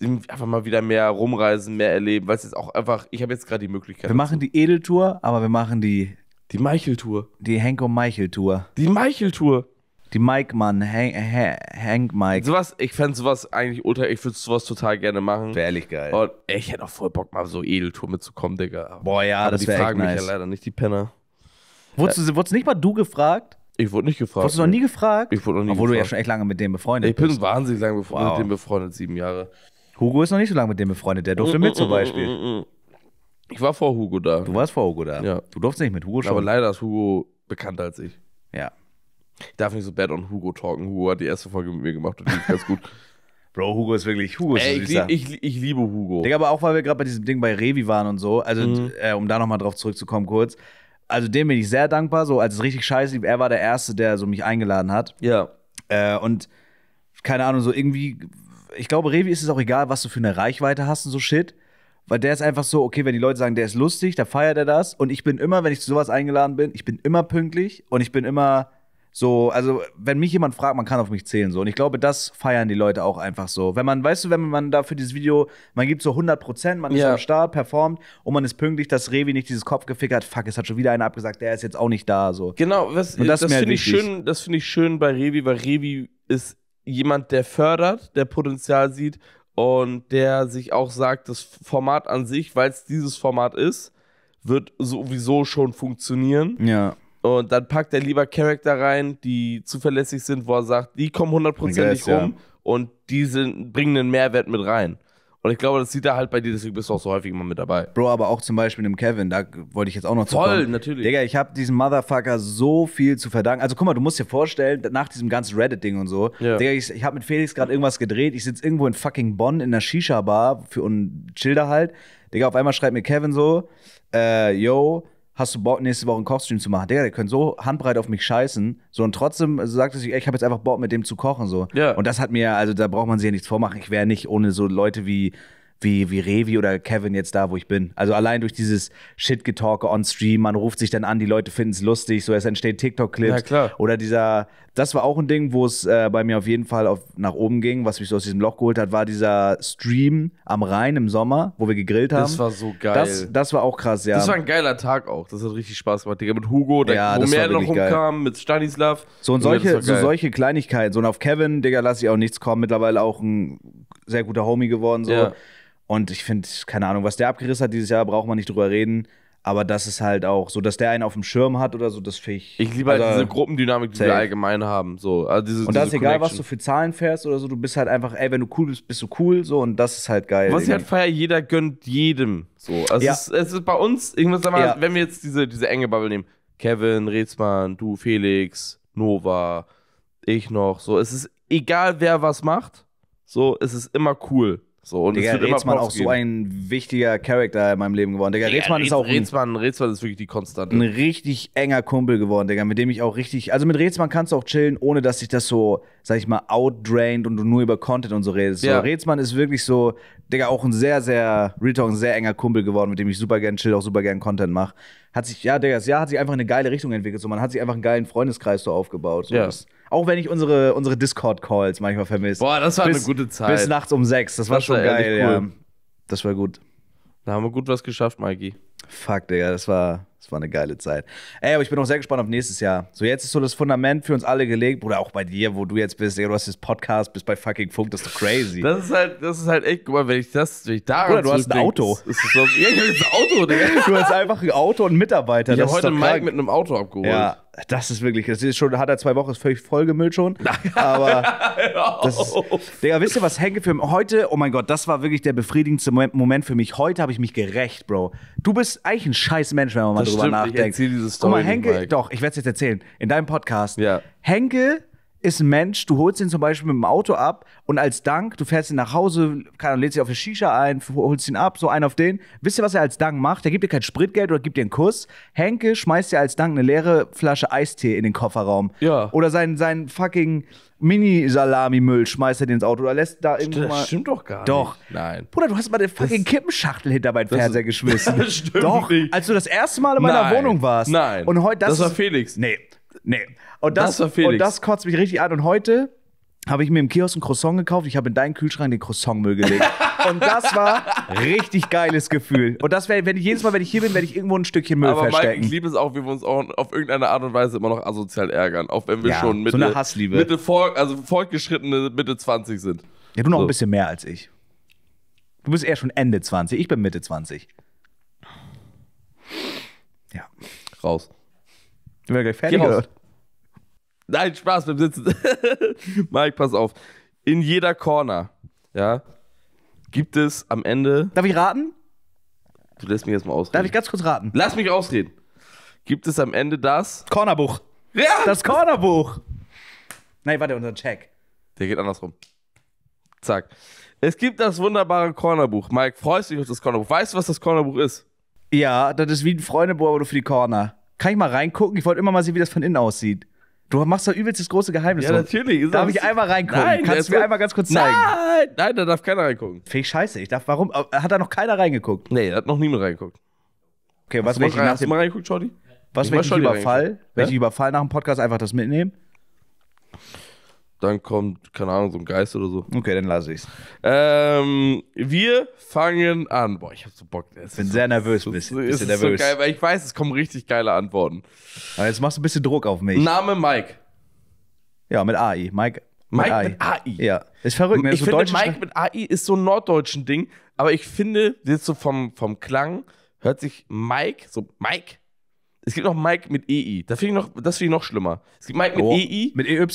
S1: einfach mal wieder mehr rumreisen, mehr erleben, weil es jetzt auch einfach, ich habe jetzt gerade die Möglichkeit. Wir machen
S2: die Edeltour, aber wir machen die. Die Meicheltour. Die Henko-Meichel-Tour. Die Meicheltour. Die Mike Mann, Hank, Hank Mike.
S1: Sowas, ich fände sowas eigentlich ultra, ich würde sowas total gerne machen. Wäre ehrlich geil. Und ey, ich hätte auch voll Bock, mal so Edeltour mitzukommen, Digga. Boah, ja, Aber das wäre echt Die fragen mich ja leider nicht, die
S2: Penner. Wurdest du, wurdest nicht mal du gefragt? Ich wurde nicht gefragt. Wurdest du noch nie gefragt? Ich wurde noch nie Obwohl gefragt. du ja schon echt lange mit dem befreundet ich bist. Ich bin wahnsinnig lange wow. mit dem befreundet, sieben Jahre. Hugo ist noch nicht so lange mit dem befreundet, der durfte mit zum Beispiel. Ich
S1: war vor Hugo da. Du warst vor Hugo da. Ja. Du durfst nicht mit Hugo schon. Aber leider ist Hugo bekannter als ich. Ja. Ich darf nicht so bad on Hugo talken.
S2: Hugo hat die erste Folge mit mir gemacht und die ganz gut. Bro, Hugo ist wirklich, Hugo ist Ey, ich, lieb, ich, ich, liebe Hugo. Ich aber auch weil wir gerade bei diesem Ding bei Revi waren und so, also mhm. äh, um da nochmal drauf zurückzukommen kurz. Also dem bin ich sehr dankbar, so als es richtig scheiße lief, er war der Erste, der so mich eingeladen hat. Ja. Äh, und keine Ahnung, so irgendwie ich glaube, Revi ist es auch egal, was du für eine Reichweite hast und so Shit. Weil der ist einfach so, okay, wenn die Leute sagen, der ist lustig, da feiert er das. Und ich bin immer, wenn ich zu sowas eingeladen bin, ich bin immer pünktlich und ich bin immer so, also wenn mich jemand fragt, man kann auf mich zählen so. Und ich glaube, das feiern die Leute auch einfach so. Wenn man, weißt du, wenn man da für dieses Video, man gibt so 100 Prozent, man yeah. ist am Start, performt und man ist pünktlich, dass Revi nicht dieses gefickert hat, fuck, es hat schon wieder einer abgesagt, der ist jetzt auch nicht da so. Genau, was, und das, das halt finde ich schön,
S1: das finde ich schön bei Revi, weil Revi ist jemand, der fördert, der Potenzial sieht und der sich auch sagt, das Format an sich, weil es dieses Format ist, wird sowieso schon funktionieren. Ja. Und dann packt er lieber Charakter rein, die zuverlässig sind, wo er sagt, die kommen hundertprozentig rum ja. und die sind, bringen einen Mehrwert mit rein. Und ich glaube, das
S2: sieht er halt bei dir, deswegen bist du auch so häufig immer mit dabei. Bro, aber auch zum Beispiel mit dem Kevin, da wollte ich jetzt auch noch zu Voll, natürlich. Digga, ich habe diesem Motherfucker so viel zu verdanken. Also guck mal, du musst dir vorstellen, nach diesem ganzen Reddit-Ding und so, ja. Digga, ich, ich habe mit Felix gerade irgendwas gedreht. Ich sitze irgendwo in fucking Bonn in einer Shisha-Bar und chill da halt. Digga, auf einmal schreibt mir Kevin so, äh, yo, hast du Bock, nächste Woche einen Kochstream zu machen? Digga, der können so handbreit auf mich scheißen. So und trotzdem sagt er sich, ich habe jetzt einfach Bock, mit dem zu kochen. So. Ja. Und das hat mir, also da braucht man sich ja nichts vormachen. Ich wäre nicht ohne so Leute wie wie, wie Revi oder Kevin jetzt da, wo ich bin. Also allein durch dieses Shit-Getalke on Stream, man ruft sich dann an, die Leute finden es lustig, so es entstehen TikTok-Clips. Oder dieser, das war auch ein Ding, wo es äh, bei mir auf jeden Fall auf, nach oben ging. Was mich so aus diesem Loch geholt hat, war dieser Stream am Rhein im Sommer, wo wir gegrillt haben. Das war so geil. Das, das war auch krass, ja. Das war
S1: ein geiler Tag auch. Das hat richtig Spaß gemacht, Digga. Mit Hugo, der, ja, wo mehr noch rumkam, mit Stanislav. So und solche, ja, so solche
S2: Kleinigkeiten. So und auf Kevin, Digga, lasse ich auch nichts kommen. Mittlerweile auch ein sehr guter Homie geworden. So. Ja. Und ich finde, keine Ahnung, was der abgerissen hat dieses Jahr, braucht man nicht drüber reden. Aber das ist halt auch so, dass der einen auf dem Schirm hat oder so, das finde ich.
S1: Ich liebe halt diese Gruppendynamik, die safe. wir allgemein haben. So. Also diese, und das ist egal, Connection. was du
S2: für Zahlen fährst oder so, du bist halt einfach, ey, wenn du cool bist, bist du cool. So, und das ist halt geil. Was ich halt
S1: feier, jeder gönnt jedem. So. Also ja. es, ist, es, ist, bei uns, ich muss sagen, ja. wenn wir jetzt diese, diese enge Bubble nehmen, Kevin, Rezmann, du, Felix, Nova, ich noch, so, es ist egal, wer was macht, so, es ist immer cool. So, und Digga, es wird Rätsmann auch so ein
S2: wichtiger Charakter in meinem Leben geworden. Digga, Digga Rätsmann Räts ist auch. Rätsmann,
S1: Rätsmann ist wirklich die Konstante. Ein
S2: richtig enger Kumpel geworden, Digga, mit dem ich auch richtig. Also mit Rätsmann kannst du auch chillen, ohne dass sich das so, sag ich mal, outdrained und du nur über Content und so redest. Ja. So, Rätsmann ist wirklich so, Digga, auch ein sehr, sehr, Real ein sehr enger Kumpel geworden, mit dem ich super gern chill, auch super gern Content mache. Hat sich, ja, Digga, das Jahr hat sich einfach in eine geile Richtung entwickelt. So, man hat sich einfach einen geilen Freundeskreis so aufgebaut. So, ja. Das, auch wenn ich unsere, unsere Discord-Calls manchmal vermisse. Boah, das war bis, eine gute Zeit. Bis nachts um sechs. Das war schon war geil, cool. ja. Das war gut. Da haben wir gut was geschafft, Mikey. Fuck, Digga, das war, das war eine geile Zeit. Ey, aber ich bin auch sehr gespannt auf nächstes Jahr. So, jetzt ist so das Fundament für uns alle gelegt, oder auch bei dir, wo du jetzt bist, Digga, du hast jetzt Podcast, bist bei fucking Funk, das ist doch crazy. Das ist
S1: halt, das ist halt echt, guck mal, wenn ich das, wenn ich daran Oder du hast ein Auto. Ist, so, ja, ich hab jetzt ein Auto, Digga.
S2: Du hast einfach ein Auto und einen Mitarbeiter. Ich hab heute Mike mit
S1: einem Auto abgeholt. Ja,
S2: das ist wirklich, das ist schon, hat er zwei Wochen ist völlig vollgemüllt schon. Aber das ist, Digga, wisst ihr, was Henke für heute, oh mein Gott, das war wirklich der befriedigendste Moment, für mich. Heute habe ich mich gerecht, Bro. Du bist eigentlich ein scheiß Mensch, wenn man mal das drüber stimmt, nachdenkt. Ich erzähl diese Story Guck mal, Henke, doch, ich werde es jetzt erzählen. In deinem Podcast. Ja. Henke ist ein Mensch, du holst ihn zum Beispiel mit dem Auto ab und als Dank, du fährst ihn nach Hause, lädst ihn auf der Shisha ein, holst ihn ab, so einen auf den. Wisst ihr, was er als Dank macht? Er gibt dir kein Spritgeld oder gibt dir einen Kuss. Henke schmeißt dir als Dank eine leere Flasche Eistee in den Kofferraum. Ja. Oder seinen, sein fucking Mini-Salami-Müll schmeißt er dir ins Auto oder lässt da irgendwo stimmt, mal. Das stimmt doch gar nicht. Doch. Nein. Bruder, du hast mal eine fucking das, Kippenschachtel hinter meinen Fernseher geschmissen. Das stimmt doch. Nicht. Als du das erste Mal in meiner Nein. Wohnung warst. Nein. Und heute das. Das war Felix. Nee. Nee. Und das, das war Felix. Und das kotzt mich richtig an. Und heute habe ich mir im Kiosk ein Croissant gekauft. Ich habe in deinen Kühlschrank den Croissantmüll gelegt. Und das war richtig geiles Gefühl. Und das wäre, wenn ich jedes Mal, wenn ich hier bin, werde ich irgendwo ein Stückchen Müll Aber verstecken. Mike, ich liebe es
S1: auch, wie wir uns auch auf irgendeine Art und Weise immer noch asozial ärgern. Auch wenn wir ja, schon Mitte, so eine Hassliebe. Mitte vor, also fortgeschrittene Mitte 20 sind.
S2: Ja, du noch so. ein bisschen mehr als ich. Du bist eher schon Ende 20, ich bin Mitte 20. Ja. Raus. Sind wir gleich fertig? Oder?
S1: Nein, Spaß beim Sitzen. Mike, pass auf. In jeder Corner, ja, gibt es am Ende. Darf ich raten? Du lässt mich jetzt mal ausreden. Darf ich ganz kurz raten? Lass mich ausreden. Gibt es am Ende
S2: das. Cornerbuch. Ja! Das Cornerbuch! Nein, warte, unser Check.
S1: Der geht andersrum. Zack. Es gibt das wunderbare Cornerbuch. Mike,
S2: freust du dich auf das Cornerbuch? Weißt du, was das Cornerbuch ist? Ja, das ist wie ein Freundebuch, aber nur für die Corner kann ich mal reingucken? Ich wollte immer mal sehen, wie das von innen aussieht. Du machst da übelst das große Geheimnis. Ja, drauf. natürlich. Darf ich einmal reingucken? Nein, Kannst du mir einmal ganz kurz zeigen? Nein, nein, da darf keiner reingucken. Finde ich scheiße. Ich darf, warum? Äh, hat da noch keiner reingeguckt? Nee, da hat noch niemand reingeguckt. Okay, hast was wenn ich nach dem, mal reinguckt, Jordi? Was, wenn ich überfall? Wenn ich überfall nach dem Podcast einfach das mitnehmen?
S1: dann kommt, keine Ahnung, so ein Geist oder so. Okay, dann lasse ich's. Ähm, wir
S2: fangen an. Boah, ich hab so Bock. Es Bin sehr so, nervös, so, bisschen. Es bisschen ist nervös. So geil, weil
S1: ich weiß, es kommen richtig geile
S2: Antworten. Aber jetzt machst du ein bisschen Druck auf mich. Name Mike. Ja, mit AI. Mike. Mike AI. mit AI. Ja, ist verrückt. Ne? Ich so finde, Mike
S1: mit AI ist so ein norddeutschen Ding, aber ich finde, jetzt so vom, vom Klang hört sich Mike, so Mike. Es gibt noch Mike mit EI. Das finde ich, noch, find ich noch schlimmer. Es gibt Mike mit oh. EI. Mit EY?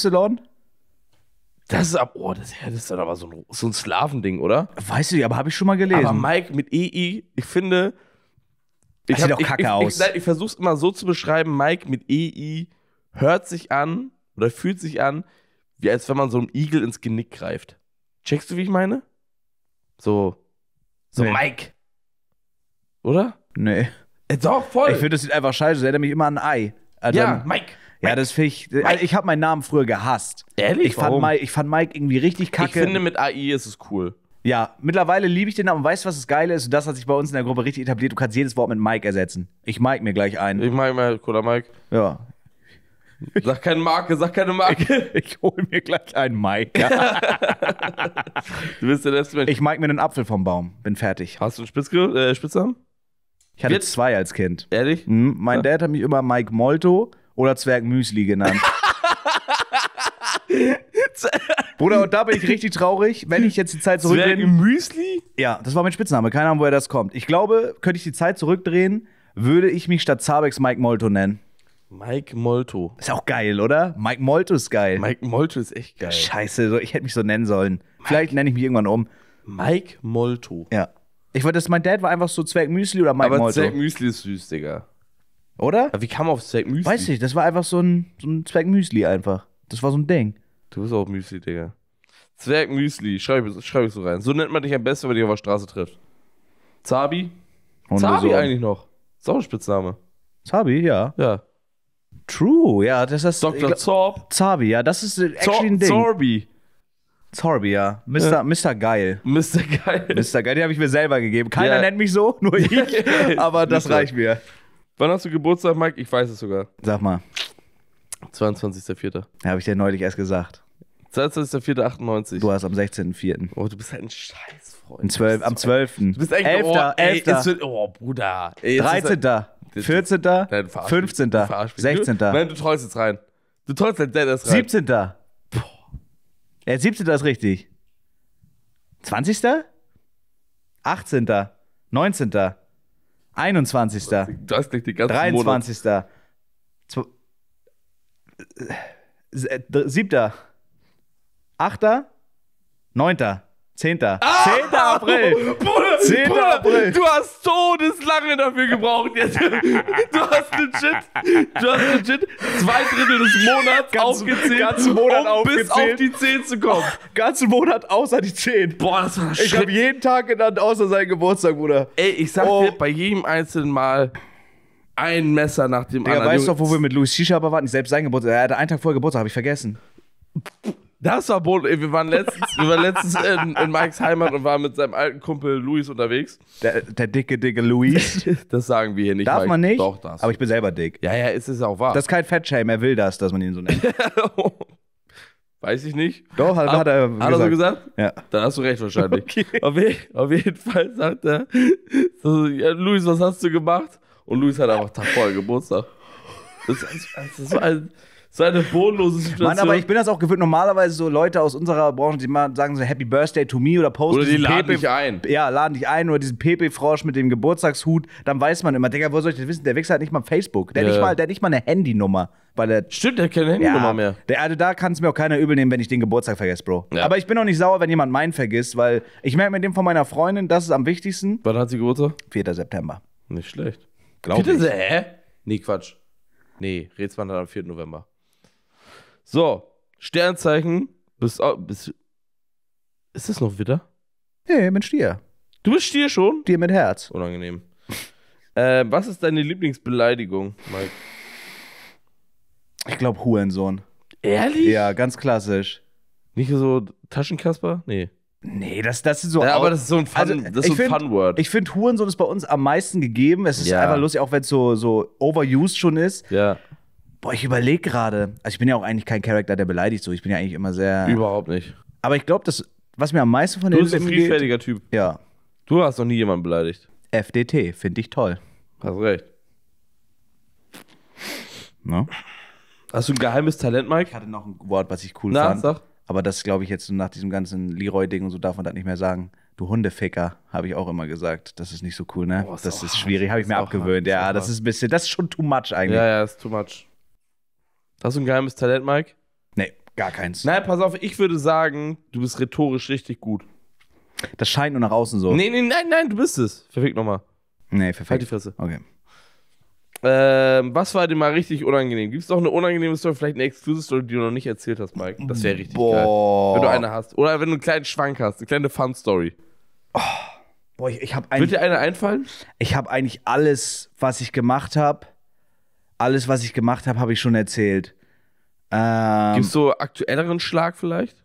S1: Das ist ab, oh, das, das ist dann aber so ein, so ein Slavending, oder? Weißt du nicht, aber habe ich schon mal gelesen. Aber Mike mit EI, ich finde. Ich das sieht hab, kacke ich, aus. Ich, ich, ich versuche es immer so zu beschreiben: Mike mit EI hört sich an oder fühlt sich an, wie als wenn man so einem Igel ins Genick greift. Checkst du, wie ich meine? So.
S2: So nee. Mike. Oder? Nee. Äh, doch, voll. Ich finde, das sieht einfach scheiße. Das erinnert mich immer an ein Ei. Also ja, Mike. Ja, das finde ich. Äh, mike. Ich habe meinen Namen früher gehasst. Ehrlich? Ich fand, Mike, ich fand Mike irgendwie richtig kacke. Ich finde, mit
S1: AI ist es cool.
S2: Ja, mittlerweile liebe ich den Namen. Weißt du, was das Geile ist? Und das hat sich bei uns in der Gruppe richtig etabliert. Du kannst jedes Wort mit Mike ersetzen. Ich Mike mir gleich ein. Ich Mike mal, cooler Mike. Ja. Sag keine Marke, sag keine Marke. Ich, ich hole mir gleich einen Mike. du bist der letzte Mensch. Ich Mike mir einen Apfel vom Baum. Bin fertig. Hast du einen Spitzge äh, Spitznamen? Ich hatte Jetzt? zwei als Kind. Ehrlich? Mhm. Mein ja. Dad hat mich immer Mike Molto oder Zwergmüsli genannt. Bruder, und da bin ich richtig traurig, wenn ich jetzt die Zeit zurückdrehe. Zwergmüsli? Ja, das war mein Spitzname. Keine Ahnung, woher das kommt. Ich glaube, könnte ich die Zeit zurückdrehen, würde ich mich statt Zabex Mike Molto nennen. Mike Molto. Ist auch geil, oder? Mike Molto ist geil. Mike Molto ist echt geil. Scheiße, ich hätte mich so nennen sollen. Mike. Vielleicht nenne ich mich irgendwann um. Mike Molto. Ja. Ich wollte, mein Dad war einfach so Zwergmüsli oder Mike Aber Molto. Aber Zwergmüsli ist süß, Digga. Oder? Aber wie kam auf Zweck Müsli? Weiß ich, das war einfach so ein, so ein Zweck Müsli einfach. Das war so ein Ding. Du bist auch Müsli, Digga.
S1: Zwerg Müsli, schreibe schreib ich so rein. So nennt man dich am besten, wenn dich auf der Straße trifft. Zabi?
S2: Zabi so. eigentlich
S1: noch. Sauspitzname. Zabi, ja.
S2: Ja. True, ja, das ist. Dr. Glaub, Zorb. Zabi, ja, das ist actually Zor ein Ding. Zorbi. Zorbi, ja. Mr. Ja. Mr. Geil. Mr. Geil. Mr. Geil, den habe ich mir selber gegeben. Keiner ja. nennt mich so, nur ich. aber das reicht mir. Wann hast du Geburtstag, Mike? Ich weiß es sogar. Sag mal. 22.04. Ja, habe ich dir neulich erst gesagt. 22.04.98. Du hast am 16.04. Oh, du bist halt ein Scheißfreund. Ein am 12. Du bist eigentlich ein Oh, ey, 11. Ist,
S1: oh, Bruder. Ey, 13. Halt,
S2: 14. Nein, 15. 16. Du, nein,
S1: du träumst jetzt rein. Du träumst halt das rein. 17.
S2: Ja, 17. ist richtig. 20. 18. 19. 21. Du hast dich die ganze 23. Monat. 7. 8. 9. 10. Ah! 10. April. Bruder, Zehner, du
S1: hast todeslange dafür gebraucht. Jetzt, du hast legit, du hast legit zwei Drittel des Monats ganz, aufgezählt, ganzen Monat um aufgezählt. bis auf die 10 zu kommen.
S2: Ganzen Monat außer die 10. Boah, das war Ich habe
S1: jeden Tag genannt, außer seinen Geburtstag, Bruder. Ey, ich sag oh. dir, bei jedem einzelnen Mal ein Messer nach dem Digga, anderen. weißt du, wo
S2: wir mit Louis Shisha aber warten? Selbst sein Geburtstag. Er hatte einen Tag vor Geburtstag, habe ich vergessen.
S1: Das war Boden. Ey, wir waren letztens, wir waren letztens in, in Mikes Heimat und waren mit seinem alten Kumpel Luis unterwegs.
S2: Der, der dicke, dicke Luis. Das sagen wir hier nicht. Darf Mike. man nicht? Doch, das. Aber ich bin selber dick.
S1: Ja, ja, ist es auch wahr. Das ist
S2: kein Fettshame. Er will das, dass man ihn so nennt.
S1: Weiß ich nicht. Doch, hat, Ab, hat er gesagt. Hat er so gesagt?
S2: Ja. Dann hast du recht wahrscheinlich.
S1: Okay. Auf, auf, jeden Fall sagt er, so, ja, Luis, was hast du gemacht? Und Luis hat einfach Tag vorher Geburtstag. Das ist, das ist so ein so eine bodenlose Situation. Mann, aber ich
S2: bin das auch gewöhnt. Normalerweise so Leute aus unserer Branche, die mal sagen so Happy Birthday to me oder posten. Oder die laden Pepe, dich ein. Ja, laden dich ein oder diesen Pepe-Frosch mit dem Geburtstagshut. Dann weiß man immer, Digga, wo soll ich das wissen? Der Wichser halt nicht mal Facebook. Der, ja. nicht, mal, der hat nicht mal eine Handynummer. Weil der, Stimmt, der hat keine Handynummer ja, mehr. Der, also da kann es mir auch keiner übel nehmen, wenn ich den Geburtstag vergesse, Bro. Ja. Aber ich bin auch nicht sauer, wenn jemand meinen vergisst, weil ich merke mit dem von meiner Freundin, das ist am wichtigsten. Wann hat sie Geburtstag? 4. September. Nicht schlecht. Glaube ich. Hä? Nee, Quatsch.
S1: Nee, Rätsmann hat am 4. November. So, Sternzeichen. Bist, bist,
S2: ist das noch Witter? Nee, mit Stier. Du bist Stier schon? Stier mit Herz. Unangenehm.
S1: äh, was ist deine Lieblingsbeleidigung, Mike?
S2: Ich glaube Hurensohn. Ehrlich? Ja, ganz klassisch. Nicht so Taschenkasper? Nee. Nee, das, das ist so. Ja, aber das ist so ein Fun, also, das so ein Fun Word. Ich finde, Hurensohn ist bei uns am meisten gegeben. Es ist ja. einfach lustig, auch wenn es so, so overused schon ist. Ja. Boah, ich überlege gerade. Also ich bin ja auch eigentlich kein Charakter, der beleidigt so. Ich bin ja eigentlich immer sehr. Überhaupt nicht. Aber ich glaube, das, was mir am meisten von den Du bist ein vielfältiger geht, Typ. Ja. Du hast noch nie jemanden beleidigt. FDT, finde ich toll. Hast recht. No? Hast du ein geheimes Talent, Mike? Ich hatte noch ein Wort, was ich cool Na, fand. Sag. Aber das glaube ich jetzt nach diesem ganzen Leroy-Ding und so darf man das nicht mehr sagen. Du Hundeficker, habe ich auch immer gesagt. Das ist nicht so cool, ne? Oh, ist das ist hart. schwierig, habe ich mir abgewöhnt. Hart. Ja, das ist ein bisschen, das ist schon too much eigentlich. Ja, ja,
S1: ist too much. Hast du ein geheimes Talent, Mike? Nee, gar keins. Nein, pass auf, ich würde sagen, du bist rhetorisch richtig gut. Das scheint nur nach außen so. Nee, nee, nein, nein, du bist es. Verfick nochmal. Nee, verfick. Halt die Fresse. Okay. Ähm, was war dir mal richtig unangenehm? Gibt es doch eine unangenehme Story, vielleicht eine exclusive Story, die du noch nicht erzählt hast, Mike? Das wäre richtig Boah. geil. Wenn du eine hast. Oder wenn du einen kleinen Schwank hast, eine kleine Fun-Story. Oh.
S2: Boah, ich, ich habe Wird dir eine einfallen? Ich habe eigentlich alles, was ich gemacht habe, alles, was ich gemacht habe, habe ich schon erzählt. Ähm, Gibt so aktuelleren Schlag vielleicht?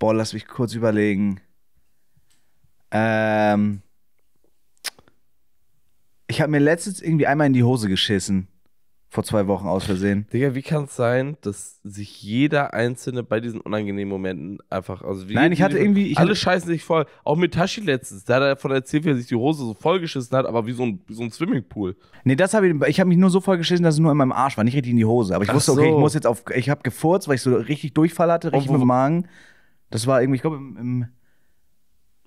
S2: Boah, lass mich kurz überlegen. Ähm, ich habe mir letztens irgendwie einmal in die Hose geschissen vor zwei Wochen aus Versehen. Digga, wie kann es sein, dass sich
S1: jeder Einzelne bei diesen unangenehmen Momenten einfach. Also wie, Nein, ich hatte irgendwie. Ich alle hatte, scheißen sich voll. Auch mit Tashi letztens. Da hat er davon erzählt, wie er sich die Hose so vollgeschissen hat, aber wie so ein, wie so ein Swimmingpool.
S2: Nee, das habe ich. Ich habe mich nur so vollgeschissen, dass es nur in meinem Arsch war. Nicht richtig in die Hose. Aber ich wusste, so. okay, ich muss jetzt auf. Ich habe gefurzt, weil ich so richtig Durchfall hatte, richtig mit dem Magen. Das war irgendwie, ich glaube, im. im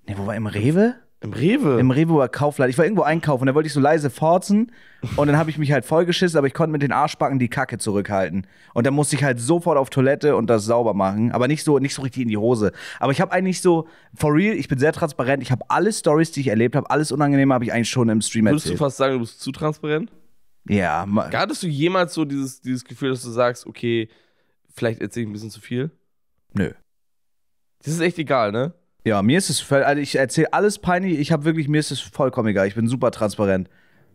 S2: nee, wo war im Rewe? Im Rewe? Im Rewe war Kaufleiter. Ich war irgendwo einkaufen und da wollte ich so leise forzen und dann habe ich mich halt vollgeschissen, aber ich konnte mit den Arschbacken die Kacke zurückhalten. Und dann musste ich halt sofort auf Toilette und das sauber machen, aber nicht so, nicht so richtig in die Hose. Aber ich habe eigentlich so, for real, ich bin sehr transparent, ich habe alle Stories, die ich erlebt habe, alles Unangenehme habe ich eigentlich schon im Stream erzählt. Würdest du
S1: fast sagen, du bist zu transparent? Ja. Hattest du jemals so dieses, dieses Gefühl, dass du sagst, okay, vielleicht
S2: erzähle ich ein bisschen zu viel? Nö. Das ist echt egal, ne? Ja, mir ist es voll. also ich erzähle alles peinlich, ich habe wirklich, mir ist es vollkommen egal, ich bin super transparent.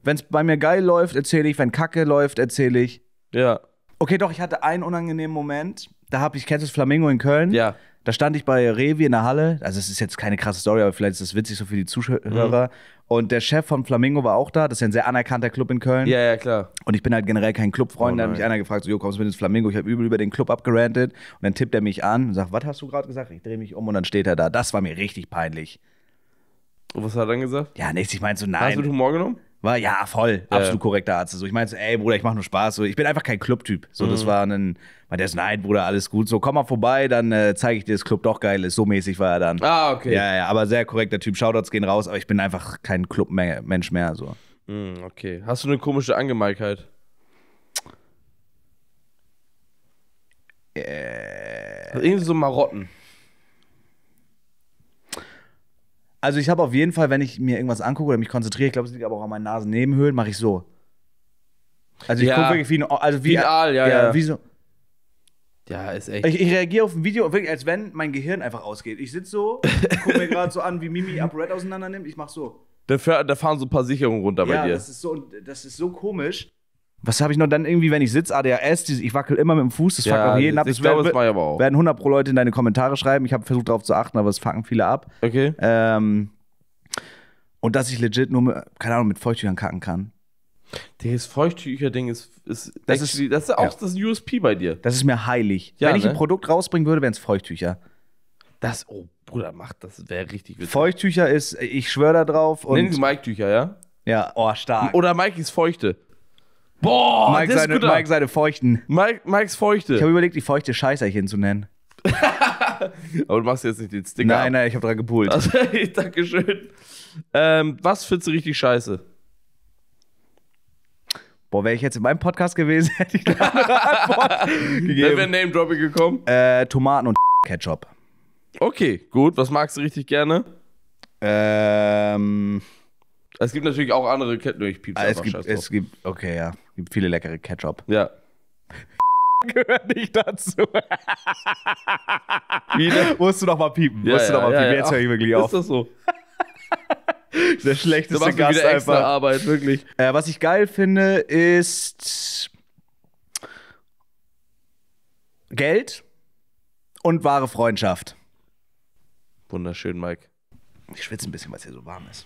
S2: Wenn es bei mir geil läuft, erzähle ich, wenn Kacke läuft, erzähle ich. Ja. Okay, doch, ich hatte einen unangenehmen Moment, da habe ich, kennst du das Flamingo in Köln? Ja. Da stand ich bei Revi in der Halle. Also, es ist jetzt keine krasse Story, aber vielleicht ist das witzig so für die Zuhörer. Mhm. Und der Chef von Flamingo war auch da. Das ist ja ein sehr anerkannter Club in Köln. Ja, ja, klar. Und ich bin halt generell kein Clubfreund. Oh, da hat mich einer gefragt, so, jo, kommst du mit ins Flamingo? Ich habe übel über den Club abgerantet. Und dann tippt er mich an und sagt, was hast du gerade gesagt? Ich drehe mich um und dann steht er da. Das war mir richtig peinlich. Und was hat er dann gesagt? Ja, nichts. Ich meine so, nein. Hast du Humor genommen? War ja voll, absolut äh. korrekter Arzt. So, ich meinte, ey Bruder, ich mache nur Spaß. So, ich bin einfach kein Clubtyp. So, mhm. das war ein, war der ist, nein, Bruder, alles gut. So, komm mal vorbei, dann äh, zeige ich dir, das Club doch geil ist. So mäßig war er dann. Ah, okay. Ja, ja, aber sehr korrekter Typ. Shoutouts gehen raus, aber ich bin einfach kein Clubmensch mehr. So.
S1: Mhm, okay. Hast du eine komische Angemeigkeit?
S2: Äh. irgendwie so Marotten. Also ich habe auf jeden Fall, wenn ich mir irgendwas angucke oder mich konzentriere, ich glaube, es liegt aber auch an meinen Nasennebenhöhlen, mache ich so. Also ich ja. gucke wirklich wie ein, also wie, ein Aal, ja, ja, ja. Wie so. Ja, ist echt. Ich, ich reagiere auf ein Video wirklich, als wenn mein Gehirn einfach ausgeht. Ich sitze so, gucke mir gerade so an, wie Mimi Up Red auseinander nimmt. Ich mache so. Da, fahren so ein paar Sicherungen runter ja, bei dir. Ja, das so, das ist so komisch was habe ich noch dann irgendwie, wenn ich sitze, ADHS, diese, ich wackel immer mit dem Fuß, das ja, fuckt auch jeden ab. Ich glaube, das war aber auch. Werden 100 pro Leute in deine Kommentare schreiben. Ich habe versucht darauf zu achten, aber es fucken viele ab. Okay. Ähm, und dass ich legit nur, mit, keine Ahnung, mit Feuchttüchern kacken kann. Das Feuchttücher-Ding ist,
S1: ist, das, actually, ist das ist auch ja. das USP bei dir. Das ist mir heilig. Ja, wenn ich ne? ein
S2: Produkt rausbringen würde, wären es Feuchttücher. Das, oh Bruder, macht das, wäre richtig witzig. Feuchttücher ist, ich schwöre da drauf. Und Nennen Sie Mike-Tücher, ja? Ja, oh, stark. Oder Mike ist Feuchte. Boah, Mike, das seine, ist Mike seine Feuchten. Mike, Mike's Feuchte. Ich habe überlegt, die feuchte Scheißerchen zu nennen. Aber du machst jetzt nicht den Sticker. Nein, ab. nein, ich habe dran gepult. Also,
S1: Dankeschön. Ähm, was findest du richtig scheiße?
S2: Boah, wäre ich jetzt in meinem Podcast gewesen, hätte ich eine
S1: Antwort gegeben. Dann wäre Name-Dropping
S2: gekommen. Äh, Tomaten und Ketchup.
S1: Okay, gut. Was magst du richtig gerne? Ähm. Es gibt natürlich auch andere Ketten. Ich piep's ah, es, gibt, es gibt,
S2: okay, ja. Es gibt viele leckere Ketchup. Ja.
S1: gehört nicht dazu.
S2: Musst du noch mal piepen. Ja, Musst du ja, noch ja, piepen. Jetzt höre ich wirklich auf. Ist das so? Der schlechteste so Gast wieder extra einfach. Arbeit, wirklich. Äh, was ich geil finde, ist Geld und wahre Freundschaft. Wunderschön, Mike. Ich schwitze ein bisschen, weil es hier so warm ist.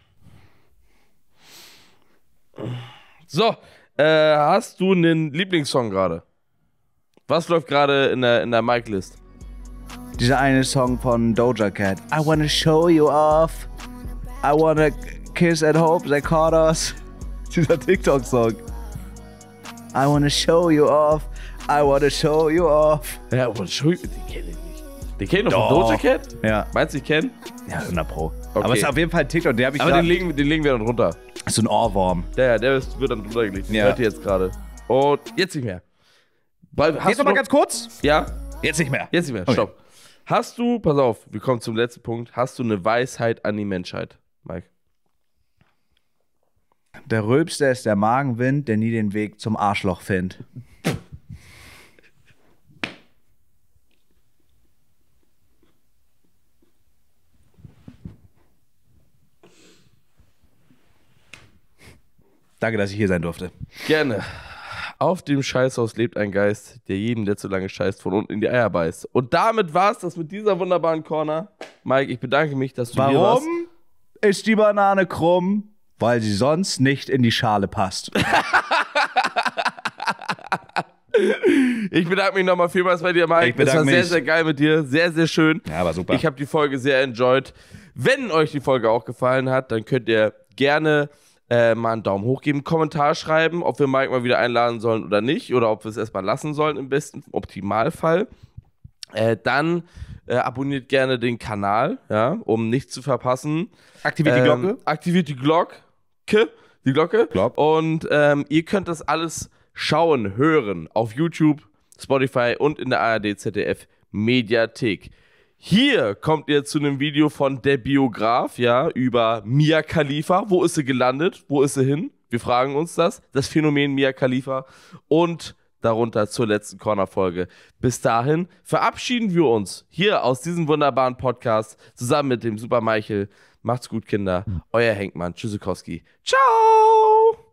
S2: So,
S1: äh, hast du einen Lieblingssong gerade? Was läuft gerade in der, in der
S2: Mic-List? Dieser eine Song von Doja Cat. I wanna show you off. I wanna kiss and hope they caught us. Dieser TikTok-Song. I wanna show you off. I wanna show you off. Ja, I wanna show you. Die kenne ich
S1: nicht. Die kennen doch von Doja Cat? Ja. Meinst du, ich kenne? Ja, 100 Pro. Okay. Aber es ist auf jeden
S2: Fall ein TikTok, der habe ich Aber den legen,
S1: den legen wir dann runter. Das ist so ein Ohrwurm. Ja, ja, der ist, wird dann runtergelegt. Ja. Hört ihr jetzt gerade. Und jetzt nicht mehr. Weil, hast jetzt nochmal ganz kurz. Ja. Jetzt nicht mehr. Jetzt nicht mehr. Okay. Stopp. Hast du, pass auf, wir kommen zum letzten Punkt. Hast du eine Weisheit an die
S2: Menschheit, Mike? Der Rülpster ist der Magenwind, der nie den Weg zum Arschloch findet. Danke, dass ich hier sein durfte.
S1: Gerne. Auf dem Scheißhaus lebt ein Geist, der jeden, der zu lange scheißt, von unten in die Eier beißt. Und damit war es das mit dieser wunderbaren Corner. Mike, ich bedanke mich, dass du Warum hier warst. Warum
S2: ist die Banane krumm? Weil sie sonst nicht in die Schale passt. Ich bedanke mich nochmal vielmals bei dir, Mike. Ich bedanke es war mich. sehr, sehr
S1: geil mit dir. Sehr, sehr schön. Ja, war super. Ich habe die Folge sehr enjoyed. Wenn euch die Folge auch gefallen hat, dann könnt ihr gerne äh, mal einen Daumen hoch geben, einen Kommentar schreiben, ob wir Mike mal wieder einladen sollen oder nicht oder ob wir es erstmal lassen sollen im besten Optimalfall. Äh, dann äh, abonniert gerne den Kanal, ja, um nichts zu verpassen. Aktiviert ähm, die Glocke. Aktiviert die Glocke. Die Glocke. Glock. Und ähm, ihr könnt das alles schauen, hören auf YouTube, Spotify und in der ARD ZDF Mediathek. Hier kommt ihr zu einem Video von der Biograf, ja, über Mia Khalifa. Wo ist sie gelandet? Wo ist sie hin? Wir fragen uns das. Das Phänomen Mia Khalifa. Und darunter zur letzten Corner-Folge. Bis dahin verabschieden wir uns hier aus diesem wunderbaren Podcast zusammen mit dem Super Michael.
S2: Macht's gut, Kinder. Hm. Euer Henkmann. Tschüssikowski. Ciao!